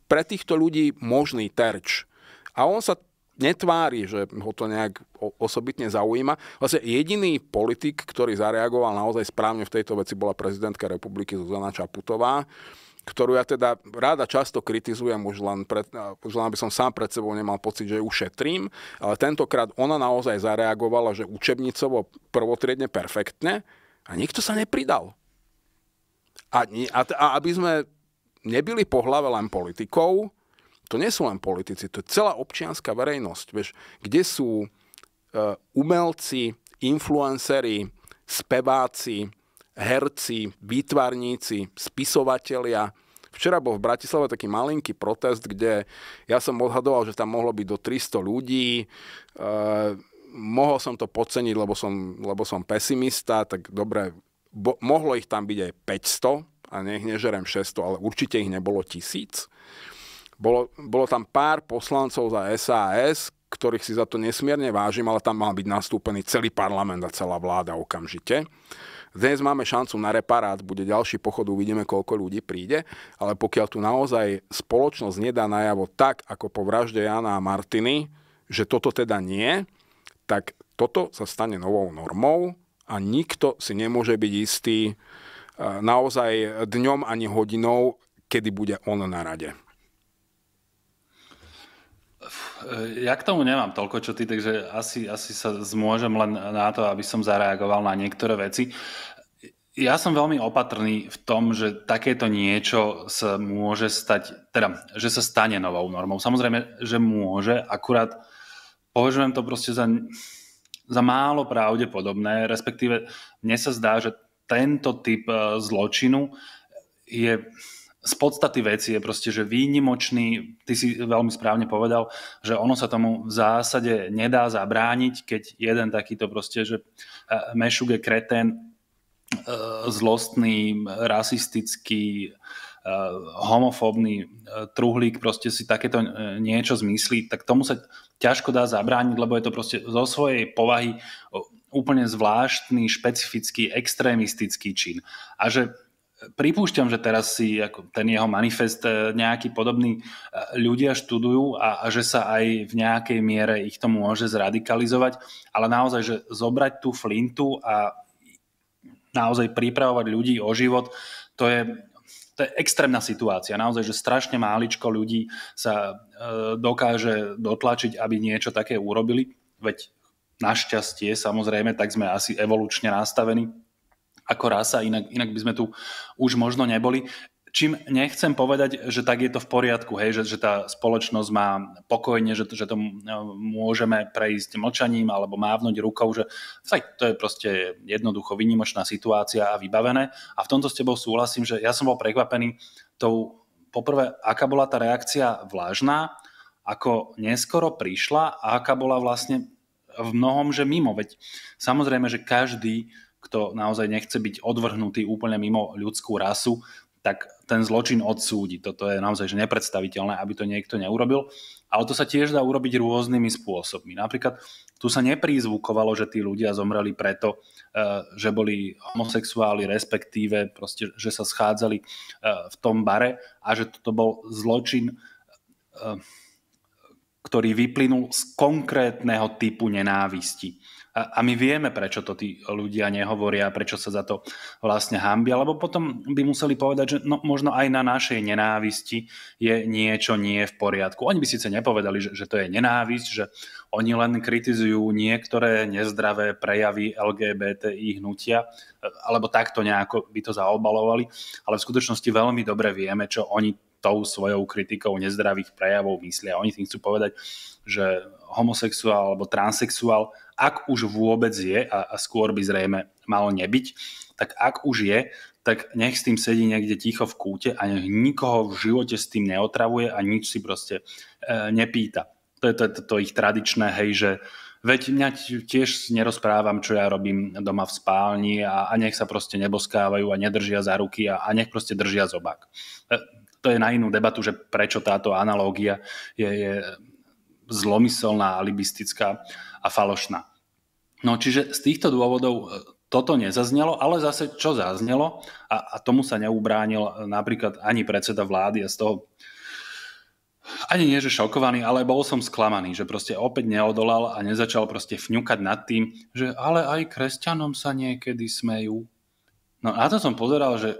pre týchto ľudí možný terč. A on sa netvári, že ho to nejak osobitne zaujíma. Vlastne jediný politik, ktorý zareagoval naozaj správne v tejto veci, bola prezidentka republiky Zuzana Čaputová, ktorú ja teda ráda často kritizujem, už len, pred, už len aby som sám pred sebou nemal pocit, že ju šetrím, ale tentokrát ona naozaj zareagovala, že učebnicovo prvotriedne perfektne a nikto sa nepridal. A, a, a aby sme nebyli po hlave len politikov, to nie sú len politici, to je celá občianská verejnosť, vieš, kde sú e, umelci, influenceri, speváci, herci, výtvarníci, spisovatelia. Včera bol v Bratislave taký malinký protest, kde ja som odhadoval, že tam mohlo byť do 300 ľudí. E, mohol som to podceniť, lebo som, lebo som pesimista, tak dobre, bo, mohlo ich tam byť aj 500 a nech nežerem 600, ale určite ich nebolo tisíc. Bolo, bolo tam pár poslancov za SAS, ktorých si za to nesmierne vážim, ale tam mal byť nastúpený celý parlament a celá vláda okamžite. Dnes máme šancu na reparát, bude ďalší pochod, uvidíme, koľko ľudí príde, ale pokiaľ tu naozaj spoločnosť nedá najavo tak, ako po vražde Jana a Martiny, že toto teda nie, tak toto sa stane novou normou a nikto si nemôže byť istý eh, naozaj dňom ani hodinou, kedy bude on na rade. Eh, ja k tomu nemám toľko, čo ty, takže asi, asi sa zmôžem len na to, aby som zareagoval na niektoré veci. Ja som veľmi opatrný v tom, že takéto niečo sa môže stať, teda, že sa stane novou normou. Samozrejme, že môže, akurát považujem to proste za, za málo pravdepodobné, respektíve mne sa zdá, že tento typ eh, zločinu je z podstaty veci je proste, že výnimočný, ty si veľmi správne povedal, že ono sa tomu v zásade nedá zabrániť, keď jeden takýto proste, že e, mešuge kretén, e, zlostný, rasistický, e, homofóbny truhlík proste si takéto niečo zmyslí, tak tomu sa ťažko dá zabrániť, lebo je to proste zo svojej povahy úplne zvláštny, špecifický, extrémistický čin. A že pripúšťam, že teraz si ako ten jeho manifest e, nejaký podobný e, ľudia študujú a, a že sa aj v nejakej miere ich to môže zradikalizovať, ale naozaj, že zobrať tú flintu a naozaj pripravovať ľudí o život, to je, to je extrémna situácia. Naozaj, že strašne máličko ľudí sa e, dokáže dotlačiť, aby niečo také urobili, veď našťastie, samozrejme, tak sme asi evolučne nastavení, ako rasa, inak, inak by sme tu už možno neboli. Čím nechcem povedať, že tak je to v poriadku, hej, že, že tá spoločnosť má pokojne, že, že to môžeme prejsť mlčaním alebo mávnuť rukou, že tak, to je proste jednoducho vynimočná situácia a vybavené. A v tomto s tebou súhlasím, že ja som bol prekvapený tou, poprvé, aká bola tá reakcia vlážna, ako neskoro prišla a aká bola vlastne v mnohom, že mimo. Veď samozrejme, že každý kto naozaj nechce byť odvrhnutý úplne mimo ľudskú rasu, tak ten zločin odsúdi. Toto je naozaj že nepredstaviteľné, aby to niekto neurobil. Ale to sa tiež dá urobiť rôznymi spôsobmi. Napríklad tu sa neprízvukovalo, že tí ľudia zomreli preto, e, že boli homosexuáli, respektíve proste, že sa schádzali e, v tom bare a že toto bol zločin, e, ktorý vyplynul z konkrétneho typu nenávisti a, a my vieme, prečo to tí ľudia nehovoria, prečo sa za to vlastne hambia, lebo potom by museli povedať, že no, možno aj na našej nenávisti je niečo nie v poriadku. Oni by síce nepovedali, že, že to je nenávisť, že oni len kritizujú niektoré nezdravé prejavy LGBTI hnutia, e, alebo takto nejako by to zaobalovali, ale v skutočnosti veľmi dobre vieme, čo oni tou svojou kritikou nezdravých prejavov myslia. Oni tým chcú povedať, že homosexuál alebo transexuál, ak už vôbec je, a, a skôr by zrejme malo nebyť, tak ak už je, tak nech s tým sedí niekde ticho v kúte a nech nikoho v živote s tým neotravuje a nič si proste e, nepýta. To je to, to, to ich tradičné, hej, že veď mňa tiež nerozprávam, čo ja robím doma v spálni a, a nech sa proste neboskávajú a nedržia za ruky a, a nech proste držia zobák. E, to je na inú debatu, že prečo táto analógia je, je zlomyselná, alibistická a falošná. No čiže z týchto dôvodov e, toto nezaznelo, ale zase čo zaznelo, a, a tomu sa neubránil e, napríklad ani predseda vlády a z toho ani nie, že šokovaný, ale bol som sklamaný, že proste opäť neodolal a nezačal proste fňukať nad tým, že ale aj kresťanom sa niekedy smejú. No a to som pozeral, že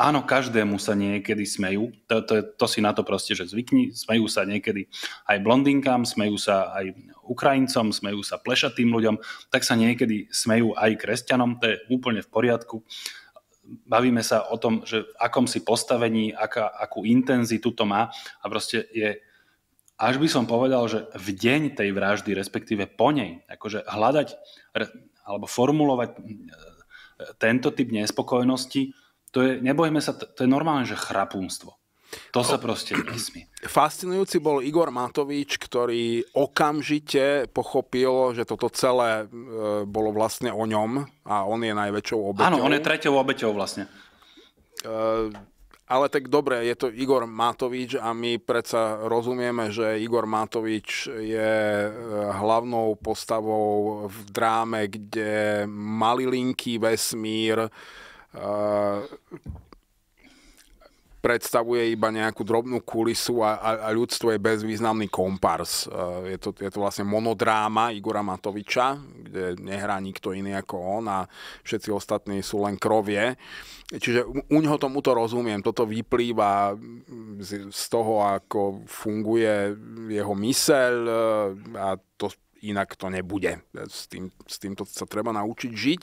áno, každému sa niekedy smejú, to, to, to si na to proste, že zvykni, smejú sa niekedy aj blondinkám, smejú sa aj Ukrajincom, smejú sa plešatým ľuďom, tak sa niekedy smejú aj kresťanom, to je úplne v poriadku. Bavíme sa o tom, že v akom si postavení, aká, akú intenzitu to má a proste je, až by som povedal, že v deň tej vraždy, respektíve po nej, akože hľadať alebo formulovať e, tento typ nespokojnosti, to je, nebojme sa, to, to je normálne, že chrapúmstvo. To sa proste nesmie. [CLEARS THROAT] Fascinujúci bol Igor Matovič, ktorý okamžite pochopil, že toto celé e, bolo vlastne o ňom a on je najväčšou obeťou. Áno, on je treťou obeťou vlastne. E, ale tak dobre, je to Igor Matovič a my predsa rozumieme, že Igor Matovič je e, hlavnou postavou v dráme, kde malilinky vesmír, predstavuje iba nejakú drobnú kulisu a, a, a ľudstvo je bezvýznamný kompars. Je to, je to vlastne monodráma Igora Matoviča, kde nehrá nikto iný ako on a všetci ostatní sú len krovie. Čiže u, u ňoho tomu to rozumiem. Toto vyplýva z, z toho, ako funguje jeho myseľ e, a to inak to nebude. S, tým, s týmto sa treba naučiť žiť.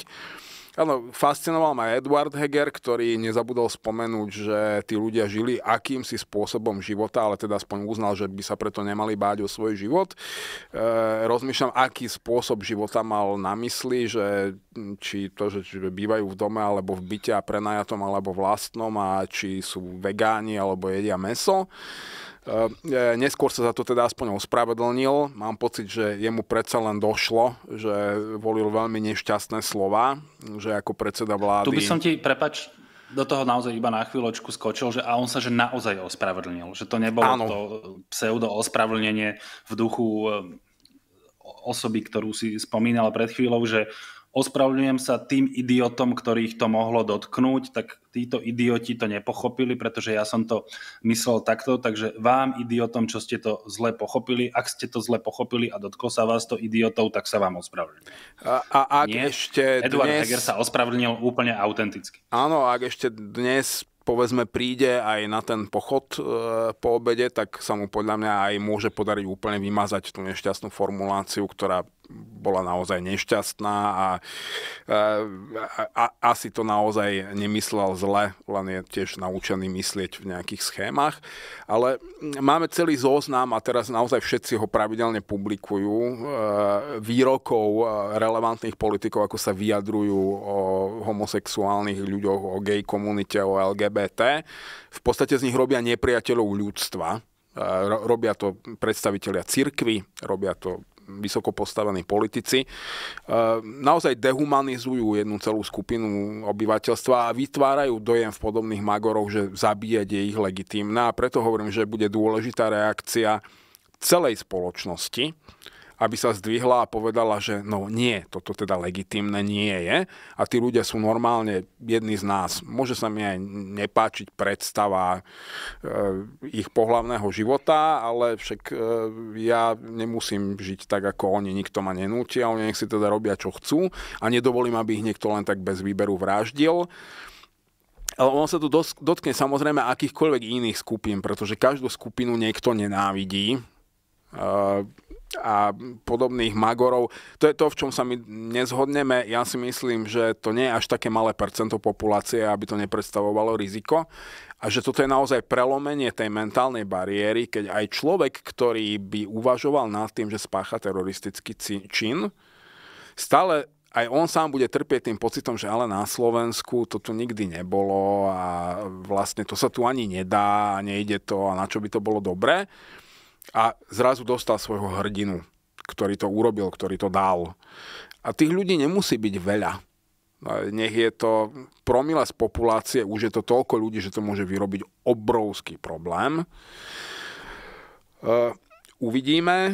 Áno, fascinoval ma Edward Heger, ktorý nezabudol spomenúť, že tí ľudia žili akýmsi spôsobom života, ale teda aspoň uznal, že by sa preto nemali báť o svoj život. E, rozmýšľam, aký spôsob života mal na mysli, že či to, že či bývajú v dome alebo v byte a prenajatom alebo vlastnom a či sú vegáni alebo jedia meso. E, e neskôr sa za to teda aspoň ospravedlnil. Mám pocit, že jemu predsa len došlo, že volil veľmi nešťastné slova že ako predseda vlády... Tu by som ti, prepač, do toho naozaj iba na chvíľočku skočil, že a on sa že naozaj ospravedlnil, že to nebolo ano. to pseudo ospravedlnenie v duchu e, osoby, ktorú si spomínal pred chvíľou, že ospravedlňujem sa tým idiotom, ktorých to mohlo dotknúť, tak títo idioti to nepochopili, pretože ja som to myslel takto, takže vám idiotom, čo ste to zle pochopili, ak ste to zle pochopili a dotklo sa vás to idiotov, tak sa vám ospravedlňujem. A, a ak Nie, ešte Edward dnes... Heger sa ospravedlnil úplne autenticky. Áno, ak ešte dnes povedzme príde aj na ten pochod e, po obede, tak sa mu podľa mňa aj môže podariť úplne vymazať tú nešťastnú formuláciu, ktorá bola naozaj nešťastná a, a, a asi to naozaj nemyslel zle, len je tiež naučený myslieť v nejakých schémach. Ale máme celý zoznam a teraz naozaj všetci ho pravidelne publikujú e, výrokov e, relevantných politikov, ako sa vyjadrujú o homosexuálnych ľuďoch, o gay komunite, o LGBT. V podstate z nich robia nepriateľov ľudstva. E, robia to predstavitelia cirkvy, robia to vysoko postavení politici, e, naozaj dehumanizujú jednu celú skupinu obyvateľstva a vytvárajú dojem v podobných magoroch, že zabíjať je ich legitímne. A preto hovorím, že bude dôležitá reakcia celej spoločnosti aby sa zdvihla a povedala, že no nie, toto teda legitimné nie je a tí ľudia sú normálne jedni z nás. Môže sa mi aj nepáčiť predstava e, ich pohlavného života, ale však e, ja nemusím žiť tak, ako oni, nikto ma a oni nech si teda robia, čo chcú a nedovolím, aby ich niekto len tak bez výberu vraždil. Ale on sa tu dotkne samozrejme akýchkoľvek iných skupín, pretože každú skupinu niekto nenávidí. E, a podobných magorov. To je to, v čom sa my nezhodneme. Ja si myslím, že to nie je až také malé percento populácie, aby to nepredstavovalo riziko. A že toto je naozaj prelomenie tej mentálnej bariéry, keď aj človek, ktorý by uvažoval nad tým, že spácha teroristický čin, stále aj on sám bude trpieť tým pocitom, že ale na Slovensku to tu nikdy nebolo a vlastne to sa tu ani nedá a nejde to a na čo by to bolo dobré a zrazu dostal svojho hrdinu, ktorý to urobil, ktorý to dal. A tých ľudí nemusí byť veľa. Nech je to promila z populácie, už je to toľko ľudí, že to môže vyrobiť obrovský problém. E, uvidíme. E,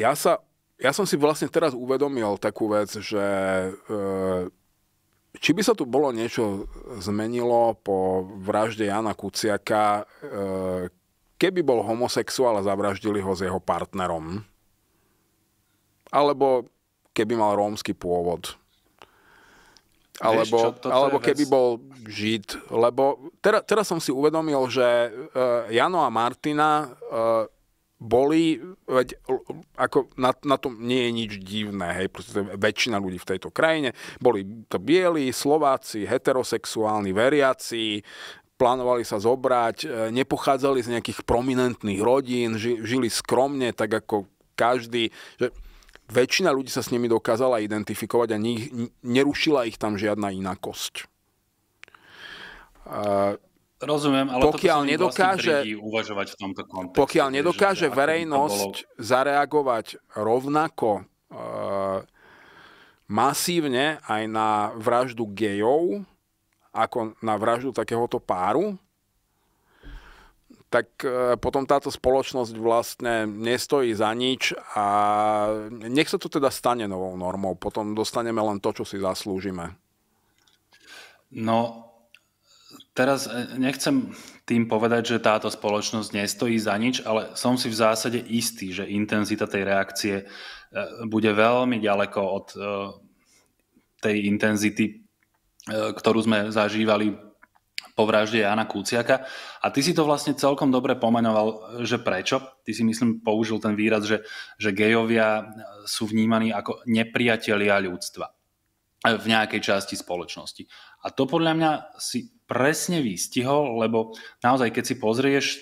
ja, sa, ja som si vlastne teraz uvedomil takú vec, že e, či by sa tu bolo niečo zmenilo po vražde Jana Kuciaka, keby bol homosexuál a zavraždili ho s jeho partnerom, alebo keby mal rómsky pôvod, alebo, Vieš, čo, alebo keby vec... bol žid. Lebo teraz, teraz som si uvedomil, že uh, Jano a Martina uh, boli, veď, ako na, na tom nie je nič divné, hej, proste väčšina ľudí v tejto krajine, boli to bieli, Slováci, heterosexuálni, veriaci, plánovali sa zobrať, e, nepochádzali z nejakých prominentných rodín, žili skromne, tak ako každý. Že väčšina ľudí sa s nimi dokázala identifikovať a nerušila ich tam žiadna inakosť. E, Rozumiem, ale pokiaľ toto vlastne nedokáže, vlastne uvažovať v tomto kontexte. Pokiaľ nedokáže že, verejnosť bolo... zareagovať rovnako e, masívne aj na vraždu gejov, ako na vraždu takéhoto páru, tak e, potom táto spoločnosť vlastne nestojí za nič a nech sa to teda stane novou normou. Potom dostaneme len to, čo si zaslúžime. No, teraz e, nechcem tým povedať, že táto spoločnosť nestojí za nič, ale som si v zásade istý, že intenzita tej reakcie e, bude veľmi ďaleko od tej intenzity E, ktorú sme zažívali po vražde Jana Kuciaka. A ty si to vlastne celkom dobre pomenoval, že prečo. Ty si myslím použil ten výraz, že, že gejovia sú vnímaní ako nepriatelia ľudstva e, v nejakej časti spoločnosti. A to podľa mňa si presne vystihol, lebo naozaj, keď si pozrieš, e,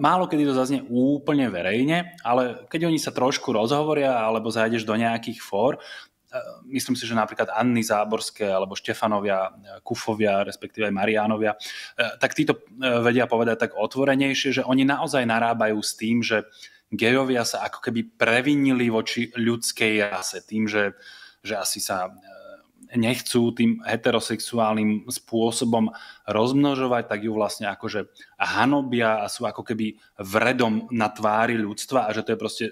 málo kedy to zaznie úplne verejne, ale keď oni sa trošku rozhovoria alebo zájdeš do nejakých fór, E, myslím si, že napríklad Anny Záborské alebo Štefanovia, e, Kufovia, respektíve aj Mariánovia, e, tak títo vedia povedať tak otvorenejšie, že oni naozaj narábajú s tým, že gejovia sa ako keby previnili voči ľudskej rase tým, že, že asi sa nechcú tým heterosexuálnym spôsobom rozmnožovať, tak ju vlastne akože hanobia a sú ako keby vredom na tvári ľudstva a že to je proste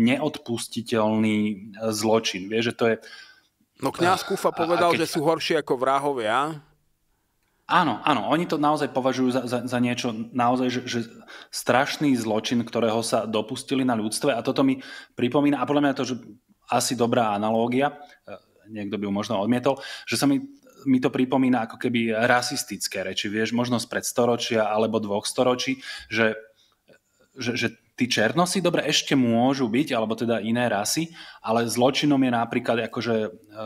neodpustiteľný e, zločin. Vieš, že to je... No kniaz Kufa povedal, a keď... že sú horšie ako vrahovia. Áno, áno, oni to naozaj považujú za, za, za niečo naozaj, že, že strašný zločin, ktorého sa dopustili na ľudstve a toto mi pripomína, a podľa mňa to, že asi dobrá analógia, e, niekto by ju možno odmietol, že sa mi mi to pripomína ako keby rasistické reči, vieš, možno spred storočia alebo dvoch storočí, že, že, že tí černosi, dobre, ešte môžu byť, alebo teda iné rasy, ale zločinom je napríklad akože e,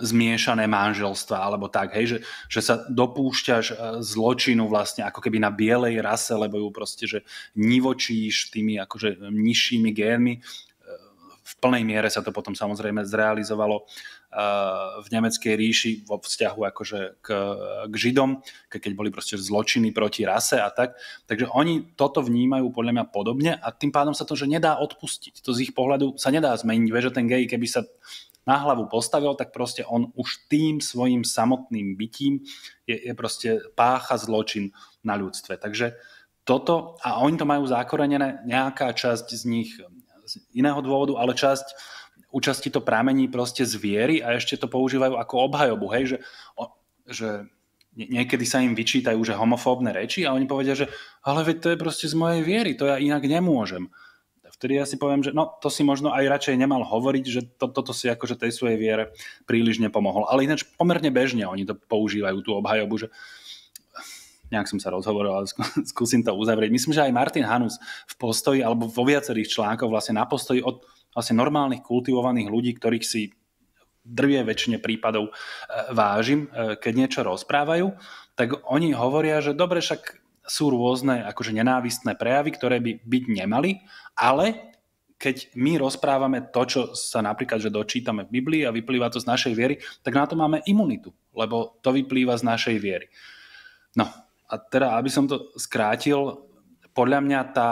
zmiešané manželstva, alebo tak, hej, že, že sa dopúšťaš e, zločinu vlastne ako keby na bielej rase, lebo ju proste, že nivočíš tými akože nižšími génmi. E, v plnej miere sa to potom samozrejme zrealizovalo Eh, v nemeckej ríši vo vzťahu akože k, k Židom, keď boli proste zločiny proti rase a tak. Takže oni toto vnímajú podľa mňa podobne a tým pádom sa to, že nedá odpustiť. To z ich pohľadu sa nedá zmeniť. Veže ten gej, keby sa na hlavu postavil, tak proste on už tým svojim samotným bytím je, je proste pácha zločin na ľudstve. Takže toto, a oni to majú zakorenené, nejaká časť z nich z iného dôvodu, ale časť účasti to pramení proste z viery a ešte to používajú ako obhajobu, hej, že, o, že niekedy sa im vyčítajú, že homofóbne reči a oni povedia, že ale veď to je proste z mojej viery, to ja inak nemôžem. Vtedy ja si poviem, že no, to si možno aj radšej nemal hovoriť, že to, toto si akože tej svojej viere príliš nepomohol. Ale ináč pomerne bežne oni to používajú, tú obhajobu, že nejak som sa rozhovoril, ale skúsim to uzavrieť. Myslím, že aj Martin Hanus v postoji, alebo vo viacerých článkoch vlastne na postoji od, vlastne normálnych kultivovaných ľudí, ktorých si drvie väčšine prípadov e, vážim, e, keď niečo rozprávajú, tak oni hovoria, že dobre, však sú rôzne akože nenávistné prejavy, ktoré by byť nemali, ale keď my rozprávame to, čo sa napríklad, že dočítame v Biblii a vyplýva to z našej viery, tak na to máme imunitu, lebo to vyplýva z našej viery. No a teda, aby som to skrátil, podľa mňa tá,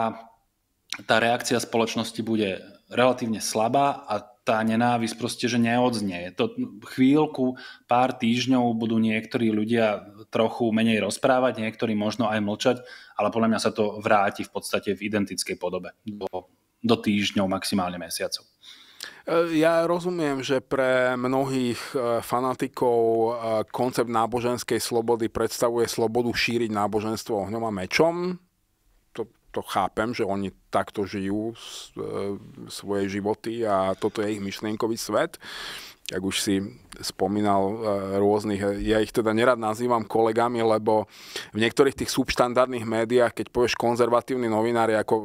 tá reakcia spoločnosti bude relatívne slabá a tá nenávisť proste, že neodznie. To no, chvíľku, pár týždňov budú niektorí ľudia trochu menej rozprávať, niektorí možno aj mlčať, ale podľa mňa sa to vráti v podstate v identickej podobe do, do týždňov, maximálne mesiacov. E, ja rozumiem, že pre mnohých e, fanatikov e, koncept náboženskej slobody predstavuje slobodu šíriť náboženstvo ohňom a mečom, to chápem, že oni takto žijú e, svoje životy a toto je ich myšlienkový svet. Ak už si spomínal e, rôznych, e, ja ich teda nerad nazývam kolegami, lebo v niektorých tých subštandardných médiách, keď povieš konzervatívni novinári, ako,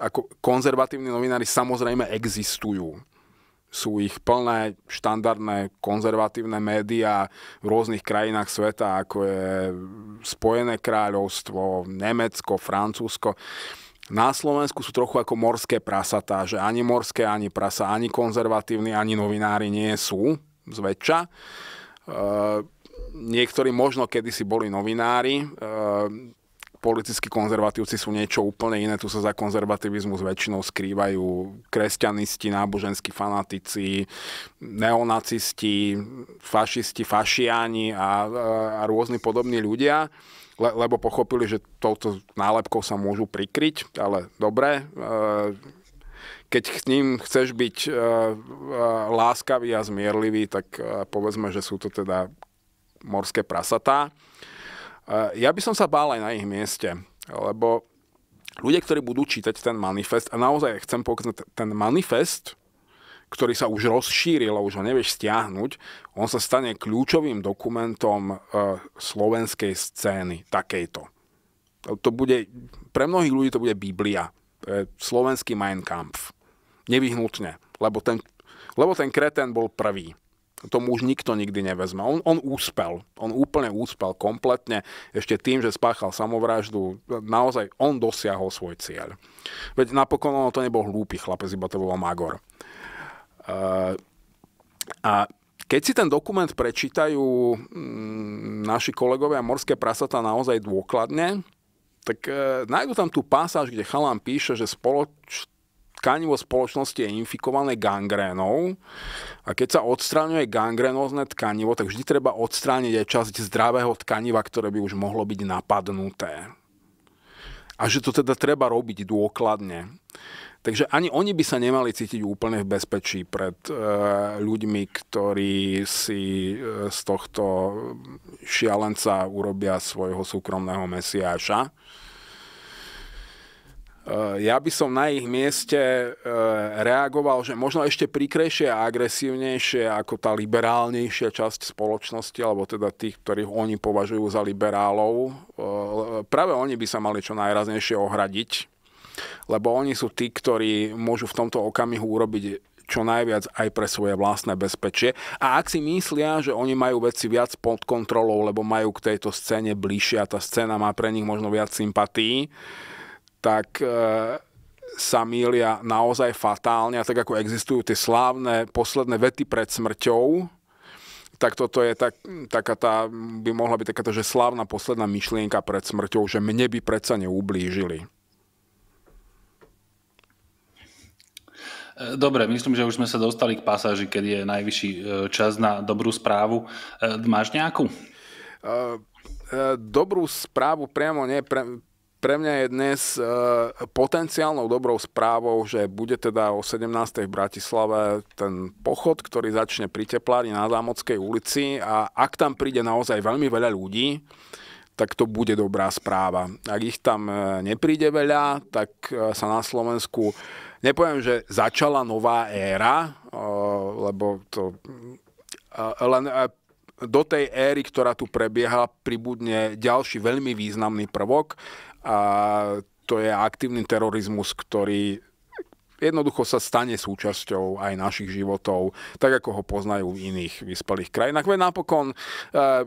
ako konzervatívni novinári samozrejme existujú sú ich plné štandardné konzervatívne médiá v rôznych krajinách sveta, ako je Spojené kráľovstvo, Nemecko, Francúzsko. Na Slovensku sú trochu ako morské prasatá, že ani morské, ani prasa, ani konzervatívni, ani novinári nie sú zväčša. E, niektorí možno kedysi boli novinári, e, politickí konzervatívci sú niečo úplne iné, tu sa za konzervativizmus väčšinou skrývajú kresťanisti, náboženskí fanatici, neonacisti, fašisti, fašiáni a, a rôzni podobní ľudia, le, lebo pochopili, že touto nálepkou sa môžu prikryť, ale dobre, e, keď s ním chceš byť e, e, láskavý a zmierlivý, tak e, povedzme, že sú to teda morské prasatá. Ja by som sa bál aj na ich mieste, lebo ľudia, ktorí budú čítať ten manifest, a naozaj chcem pokazať ten manifest, ktorý sa už rozšíril a už ho nevieš stiahnuť, on sa stane kľúčovým dokumentom e, slovenskej scény, takejto. to bude, pre mnohých ľudí to bude Biblia, to je slovenský Mein Kampf. Nevyhnutne, lebo ten, lebo ten kreten bol prvý tomu už nikto nikdy nevezme. On, on úspel, on úplne úspel kompletne, ešte tým, že spáchal samovraždu, naozaj on dosiahol svoj cieľ. Veď napokon ono to nebol hlúpy chlapec, iba to bol magor. Uh, a keď si ten dokument prečítajú mm, naši kolegovia Morské prasata naozaj dôkladne, tak e, nájdu tam tú pasáž, kde chalán píše, že spoloč, tkanivo spoločnosti je infikované gangrénou a keď sa odstráňuje gangrénozne tkanivo, tak vždy treba odstrániť aj časť zdravého tkaniva, ktoré by už mohlo byť napadnuté. A že to teda treba robiť dôkladne. Takže ani oni by sa nemali cítiť úplne v bezpečí pred e, ľuďmi, ktorí si e, z tohto šialenca urobia svojho súkromného mesiáša. Eh, ja by som na ich mieste eh, reagoval, že možno ešte prikrejšie a agresívnejšie ako tá liberálnejšia časť spoločnosti, alebo teda tých, ktorých oni považujú za liberálov. Eh, práve oni by sa mali čo najraznejšie ohradiť, lebo oni sú tí, ktorí môžu v tomto okamihu urobiť čo najviac aj pre svoje vlastné bezpečie. A ak si myslia, že oni majú veci viac pod kontrolou, lebo majú k tejto scéne bližšie a tá scéna má pre nich možno viac sympatí, tak e, sa mília naozaj fatálne a tak ako existujú tie slávne posledné vety pred smrťou, tak toto je tak, taká tá, by mohla byť tá, že slávna posledná myšlienka pred smrťou, že mne by predsa neublížili. E, dobre, myslím, že už sme sa dostali k pasáži, kedy je najvyšší e, čas na dobrú správu. Máš nejakú? Dobrú správu priamo nie, pre mňa je dnes e, potenciálnou dobrou správou, že bude teda o 17. v Bratislave ten pochod, ktorý začne pri teplári na Zámockej ulici a ak tam príde naozaj veľmi veľa ľudí, tak to bude dobrá správa. Ak ich tam e, nepríde veľa, tak e, sa na Slovensku, nepoviem, že začala nová éra, lebo to len do tej éry, ktorá tu prebieha, pribudne ďalší veľmi významný prvok a to je aktívny terorizmus, ktorý jednoducho sa stane súčasťou aj našich životov, tak ako ho poznajú v iných vyspelých krajinách. Veď napokon e,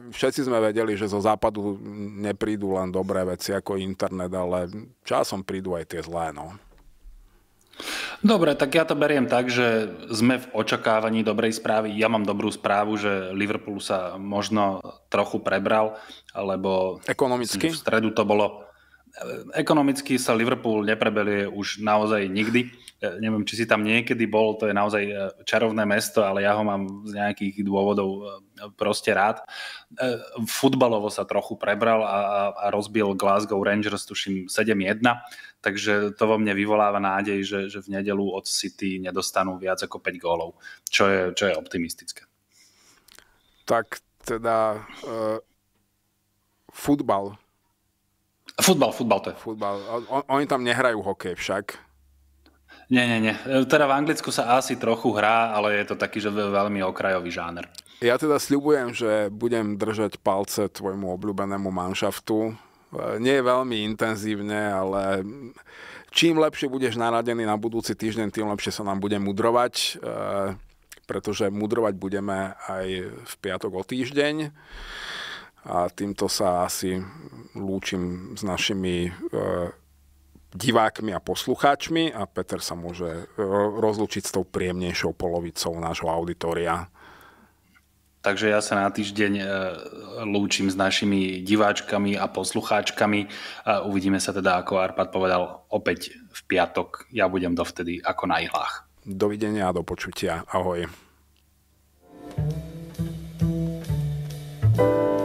všetci sme vedeli, že zo západu neprídu len dobré veci ako internet, ale časom prídu aj tie zlé. No. Dobre, tak ja to beriem tak, že sme v očakávaní dobrej správy. Ja mám dobrú správu, že Liverpool sa možno trochu prebral, lebo Ekonomicky? v stredu to bolo ekonomicky sa Liverpool neprebelie už naozaj nikdy. E, neviem, či si tam niekedy bol, to je naozaj e, čarovné mesto, ale ja ho mám z nejakých dôvodov e, proste rád. Futbalovo sa trochu prebral a, a rozbil Glasgow Rangers, tuším, 7-1, takže to vo mne vyvoláva nádej, že, že v nedelu od City nedostanú viac ako 5 gólov, čo je, čo je optimistické. Tak teda Uh futbal Futbal, futbal to je. Futbal. Oni tam nehrajú hokej však. Nie, nie, nie. E, teda v Anglicku sa asi trochu hrá, ale je to taký, že veľmi okrajový žáner. Ja teda sľubujem, že budem držať palce tvojmu obľúbenému manšaftu. E, nie veľmi intenzívne, ale čím lepšie budeš naradený na budúci týždeň, tým lepšie sa nám bude mudrovať, e, pretože mudrovať budeme aj v piatok o týždeň a týmto sa asi lúčim s našimi e, divákmi a poslucháčmi a Peter sa môže e, rozlúčiť s tou príjemnejšou polovicou nášho auditoria. Takže ja sa na týždeň e, lúčim s našimi diváčkami a poslucháčkami. E, uvidíme sa teda, ako Arpad povedal, opäť v piatok. Ja budem dovtedy ako na ihlách. Dovidenia a do počutia. Ahoj. thank you